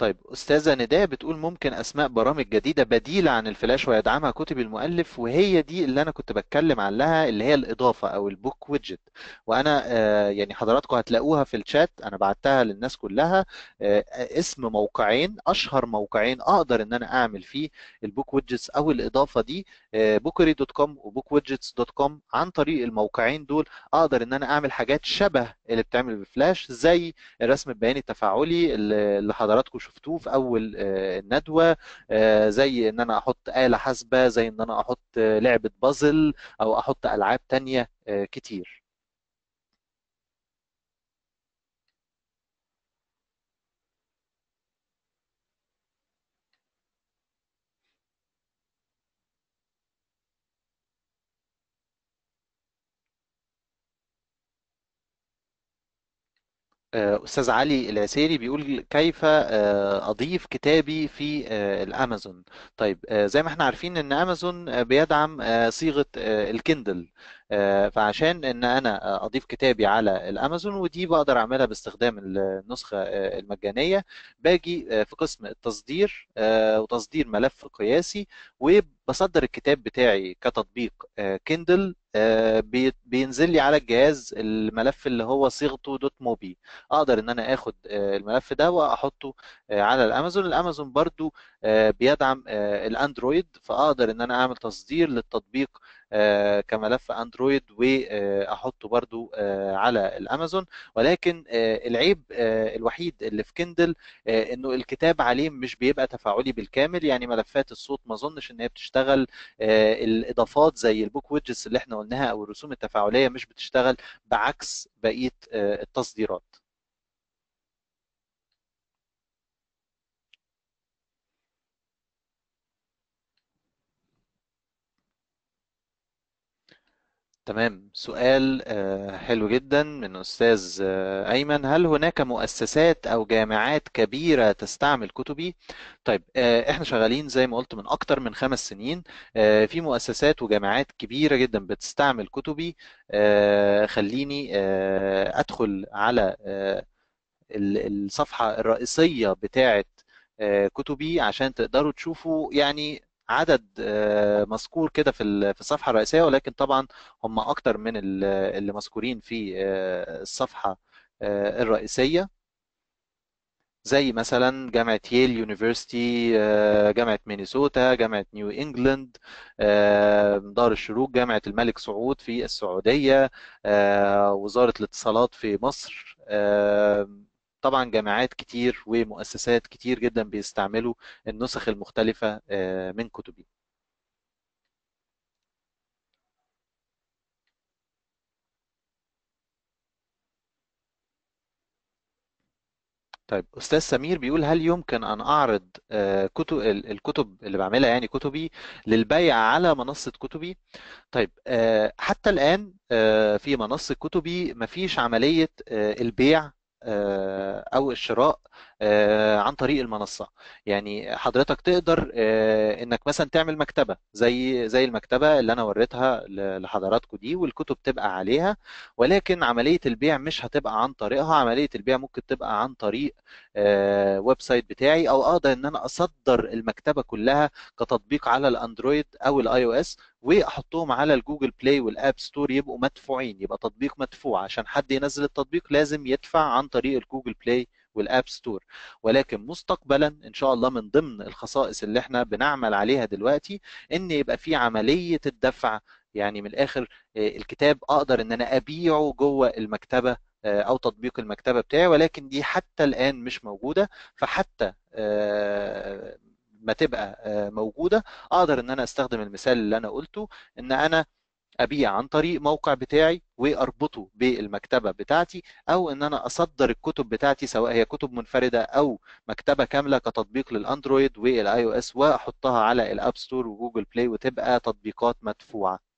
طيب أستاذة نداء بتقول ممكن أسماء برامج جديدة بديلة عن الفلاش ويدعمها كتب المؤلف وهي دي اللي أنا كنت بتكلم عنها اللي هي الإضافة أو البوك ويدجت وأنا آه، يعني حضراتكم هتلاقوها في الشات أنا بعتها للناس كلها آه، اسم موقعين أشهر موقعين أقدر إن أنا أعمل فيه البوك ويدجتس أو الإضافة دي آه، بوكري دوت كوم وبوك ويدجتس دوت كوم عن طريق الموقعين دول اقدر ان انا اعمل حاجات شبه اللي بتعمل بفلاش زي الرسم البياني التفاعلي اللي حضراتكم شفتوه في اول آه، الندوه آه، زي ان انا احط اله حاسبه زي ان انا احط لعبه بازل او احط العاب تانية كتير آه، أستاذ علي العسيري بيقول كيف آه، أضيف كتابي في آه، الأمازون طيب زي ما احنا عارفين أن أمازون بيدعم صيغة الكندل فعشان أن أنا أضيف كتابي على الأمازون ودي بقدر أعملها باستخدام النسخة المجانية باجي في قسم التصدير وتصدير ملف قياسي وبصدر الكتاب بتاعي كتطبيق كندل آه، بينزل لي على الجهاز الملف اللي هو صيغته دوت موبي اقدر ان انا اخد آه، الملف ده واحطه آه، على الامازون الامازون برضو بيدعم الاندرويد فاقدر ان انا اعمل تصدير للتطبيق آه، كملف اندرويد واحطه برضو آه، على الامازون ولكن آه، العيب الوحيد اللي في كندل انه الكتاب عليه مش بيبقى تفاعلي بالكامل يعني ملفات الصوت ما اظنش ان هي بتشتغل الاضافات زي البوك ويدجز اللي احنا قلناها او الرسوم التفاعليه مش بتشتغل بعكس بقيه التصديرات تمام سؤال آه، حلو جدا من أستاذ آه، أيمن هل هناك مؤسسات أو جامعات كبيرة تستعمل كتبي؟ طيب آه، إحنا شغالين زي ما قلت من أكتر من خمس سنين في مؤسسات وجامعات كبيرة جدا بتستعمل كتبي خليني أدخل على الصفحة الرئيسية بتاعة كتبي عشان تقدروا تشوفوا يعني عدد آه، مذكور كده في في الصفحه الرئيسيه ولكن طبعا هم اكتر من اللي مذكورين في آه، الصفحه آه، الرئيسيه زي مثلا جامعه ييل يونيفرستي جامعه مينيسوتا جامعه نيو انجلاند دار الشروق جامعه الملك سعود في السعوديه وزاره الاتصالات في مصر طبعا جامعات كتير ومؤسسات كتير جدا بيستعملوا النسخ المختلفة آه، من كتبي طيب استاذ سمير بيقول هل يمكن ان اعرض آه، كتب الكتب اللي بعملها يعني كتبي للبيع على منصه كتبي طيب آه، حتى الان في منصه كتبي مفيش عمليه البيع آه، او الشراء آه، عن طريق المنصه يعني حضرتك تقدر آه، انك مثلا تعمل مكتبه زي زي المكتبه اللي انا وريتها لحضراتكم دي والكتب تبقى عليها ولكن عمليه البيع مش هتبقى عن طريقها عمليه البيع ممكن تبقى عن طريق ويب سايت بتاعي او اقدر ان انا اصدر المكتبه كلها كتطبيق على الاندرويد او الاي او اس واحطهم على الجوجل بلاي والاب ستور يبقوا مدفوعين يبقى تطبيق مدفوع عشان حد ينزل التطبيق لازم يدفع عن طريق الجوجل بلاي والاب ستور ولكن مستقبلا ان شاء الله من ضمن الخصائص اللي احنا بنعمل عليها دلوقتي ان يبقى في عمليه الدفع يعني من الاخر آه، الكتاب اقدر ان انا ابيعه جوه المكتبه آه، او تطبيق المكتبه بتاعي ولكن دي حتى الان مش موجوده فحتى آه، ما تبقى آه، موجوده اقدر ان انا استخدم المثال اللي انا قلته ان انا ابيع عن طريق موقع بتاعي واربطه بالمكتبه بتاعتي او ان انا اصدر الكتب بتاعتي سواء هي كتب منفرده او مكتبه كامله كتطبيق للاندرويد والاي او اس واحطها على الاب ستور وجوجل بلاي وتبقى تطبيقات مدفوعه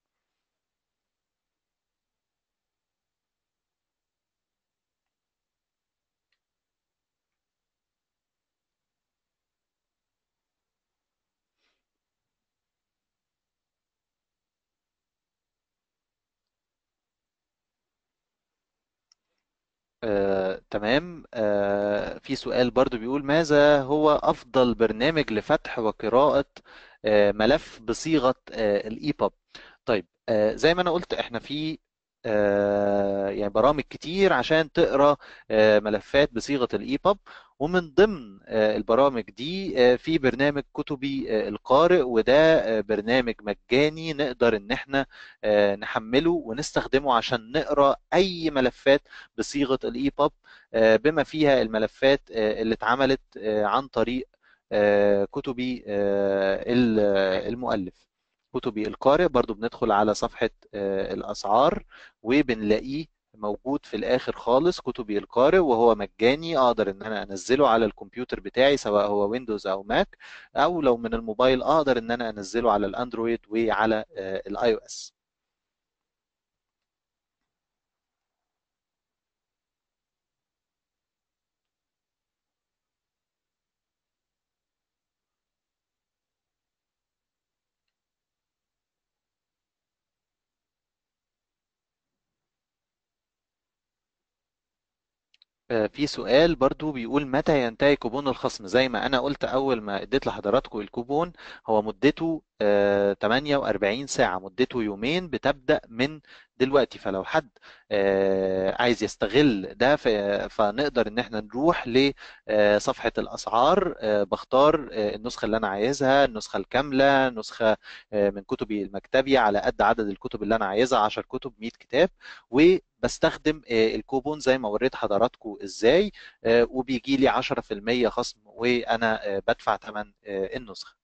آه، تمام آه، في سؤال برضو بيقول ماذا هو أفضل برنامج لفتح وقراءة آه، ملف بصيغة آه، الإيباب طيب آه، زي ما أنا قلت إحنا في آه، يعني برامج كتير عشان تقرا آه، ملفات بصيغه الاي باب ومن ضمن آه، البرامج دي في برنامج كتبي القارئ وده برنامج مجاني نقدر ان احنا نحمله ونستخدمه عشان نقرا اي ملفات بصيغه الاي باب بما فيها الملفات اللي اتعملت عن طريق كتبي المؤلف كتبي القارئ برضو بندخل على صفحة آه، الأسعار وبنلاقيه موجود في الآخر خالص كتبي القارئ وهو مجاني أقدر إن أنا أنزله على الكمبيوتر بتاعي سواء هو ويندوز أو ماك أو لو من الموبايل أقدر إن أنا أنزله على الأندرويد وعلى الآي أو إس. في سؤال برضو بيقول متى ينتهي كوبون الخصم زي ما انا قلت اول ما اديت لحضراتكم الكوبون هو مدته 48 آه، ساعة مدته يومين بتبدأ من دلوقتي فلو حد آه، عايز يستغل ده فنقدر ان احنا نروح لصفحة آه، الاسعار بختار النسخة اللي انا عايزها النسخة الكاملة نسخة من كتبي المكتبي على قد عدد الكتب اللي انا عايزها 10 كتب 100 كتاب و بستخدم آه، الكوبون زي ما وريت حضراتكم ازاي آه، وبيجي لي 10% خصم وانا آه، بدفع ثمن النسخه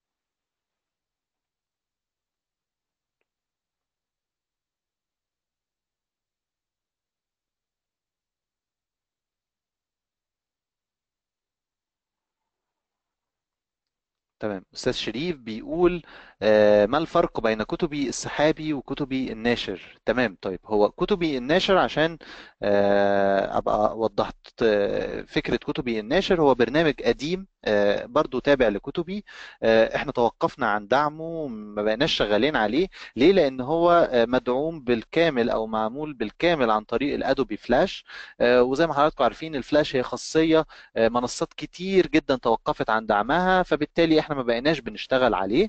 تمام استاذ شريف بيقول آه، ما الفرق بين كتبي السحابي وكتبي الناشر تمام طيب هو كتبي الناشر عشان آه، ابقى وضحت آه، فكره كتبي الناشر هو برنامج قديم برضو تابع لكتبي احنا توقفنا عن دعمه ما بقناش شغالين عليه ليه لان هو مدعوم بالكامل او معمول بالكامل عن طريق الادوبي فلاش وزي ما حضراتكم عارفين الفلاش هي خاصيه منصات كتير جدا توقفت عن دعمها فبالتالي احنا ما بقيناش بنشتغل عليه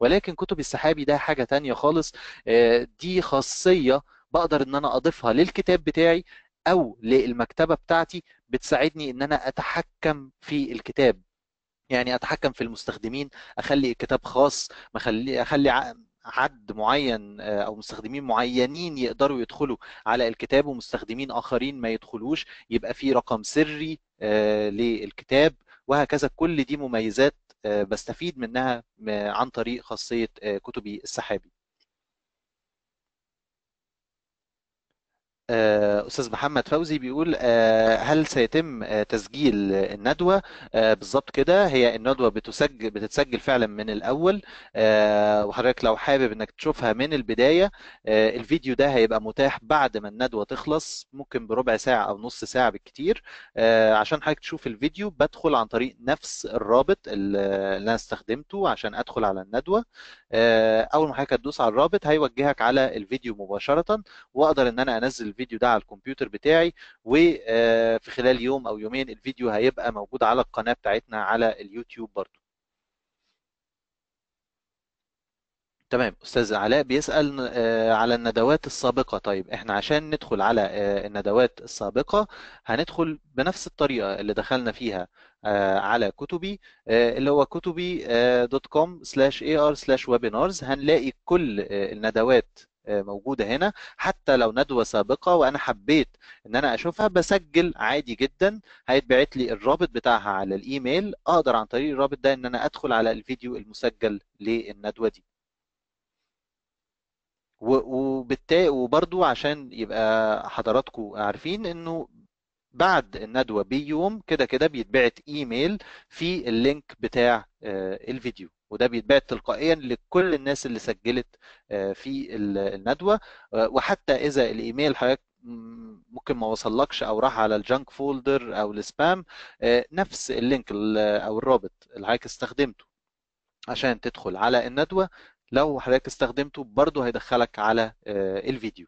ولكن كتب السحابي ده حاجه تانية خالص آه، دي خاصيه بقدر ان انا اضيفها للكتاب بتاعي او للمكتبه بتاعتي بتساعدني ان انا اتحكم في الكتاب يعني اتحكم في المستخدمين اخلي الكتاب خاص اخلي اخلي عد معين آه، او مستخدمين معينين يقدروا يدخلوا على الكتاب ومستخدمين اخرين ما يدخلوش يبقى في رقم سري آه، للكتاب وهكذا كل دي مميزات بستفيد منها عن طريق خاصيه آه، كتبي السحابي آه، استاذ محمد فوزي بيقول آه، هل سيتم آه، تسجيل الندوه بالظبط كده هي الندوه بتسجل بتتسجل فعلا من الاول وحضرتك لو حابب انك تشوفها من البدايه الفيديو ده هيبقى متاح بعد ما الندوه تخلص ممكن بربع ساعه او نص ساعه بالكتير عشان حضرتك تشوف الفيديو بدخل عن طريق نفس الرابط اللي انا استخدمته عشان ادخل على الندوه اول ما حضرتك تدوس على الرابط هيوجهك على الفيديو مباشره واقدر ان انا انزل الفيديو ده على الكمبيوتر بتاعي وفي آه، خلال يوم او يومين الفيديو هيبقى موجود على القناه بتاعتنا على اليوتيوب برضو تمام استاذ علاء بيسال آه، على الندوات السابقه طيب احنا عشان ندخل على آه، الندوات السابقه هندخل بنفس الطريقه اللي دخلنا فيها على كتبي اللي هو كتبي دوت كوم سلاش اي ار سلاش ويبينارز هنلاقي كل الندوات آه، موجوده هنا حتى لو ندوه سابقه وانا حبيت ان انا اشوفها بسجل عادي جدا هيتبعت لي الرابط بتاعها على الايميل اقدر عن طريق الرابط ده ان انا ادخل على الفيديو المسجل للندوه دي وبالتالي وبرضو عشان يبقى حضراتكم عارفين انه بعد الندوه بيوم كده كده بيتبعت ايميل في اللينك بتاع آه، الفيديو وده بيتبعت تلقائيا لكل الناس اللي سجلت آه، في الندوه آه، وحتى اذا الايميل حضرتك ممكن ما وصلكش او راح على الجنك فولدر او السبام آه، نفس اللينك او الرابط اللي حضرتك استخدمته عشان تدخل على الندوه لو حضرتك استخدمته برضه هيدخلك على الفيديو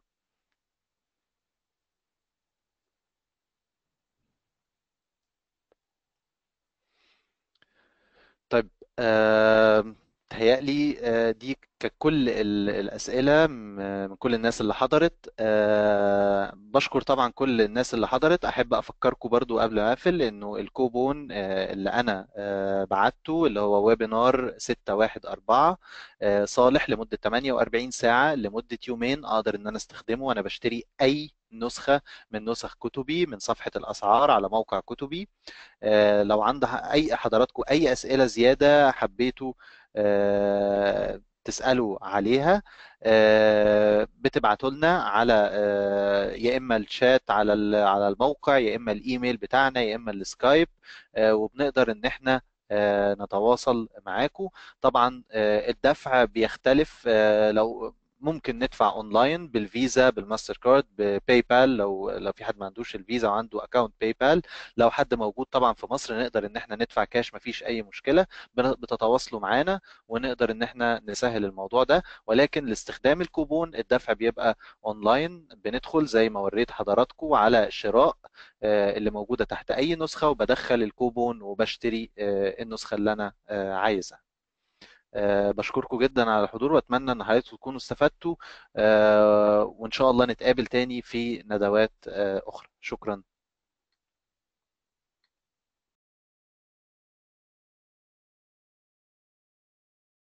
طيب um, تهيألي آه، دي ككل الأسئلة من كل الناس اللي حضرت آه، بشكر طبعا كل الناس اللي حضرت أحب أفكركم برضو قبل ما أقفل إنه الكوبون آه، اللي أنا بعته اللي هو ويبينار 614 صالح لمدة 48 ساعة لمدة يومين أقدر إن أنا استخدمه وأنا بشتري أي نسخة من نسخ كتبي من صفحة الأسعار على موقع كتبي لو عند أي حضراتكم أي أسئلة زيادة حبيتوا آه، تسألوا عليها آه، بتبعتوا لنا على آه، يا اما الشات على على الموقع يا اما الايميل بتاعنا يا اما السكايب وبنقدر ان احنا نتواصل معاكم طبعا الدفع بيختلف لو ممكن ندفع اونلاين بالفيزا بالماستر كارد بباي بال لو لو في حد ما عندوش الفيزا وعنده اكونت باي بال لو حد موجود طبعا في مصر نقدر ان احنا ندفع كاش ما فيش اي مشكله بتتواصلوا معانا ونقدر ان احنا نسهل الموضوع ده ولكن لاستخدام الكوبون الدفع بيبقى اونلاين بندخل زي ما وريت حضراتكم على شراء آه، اللي موجوده تحت اي نسخه وبدخل الكوبون وبشتري آه، النسخه اللي انا آه، عايزها آه، بشكركم جدا على الحضور واتمنى ان حضراتكم تكونوا استفدتوا آه، وان شاء الله نتقابل تاني في ندوات آه، اخرى شكرا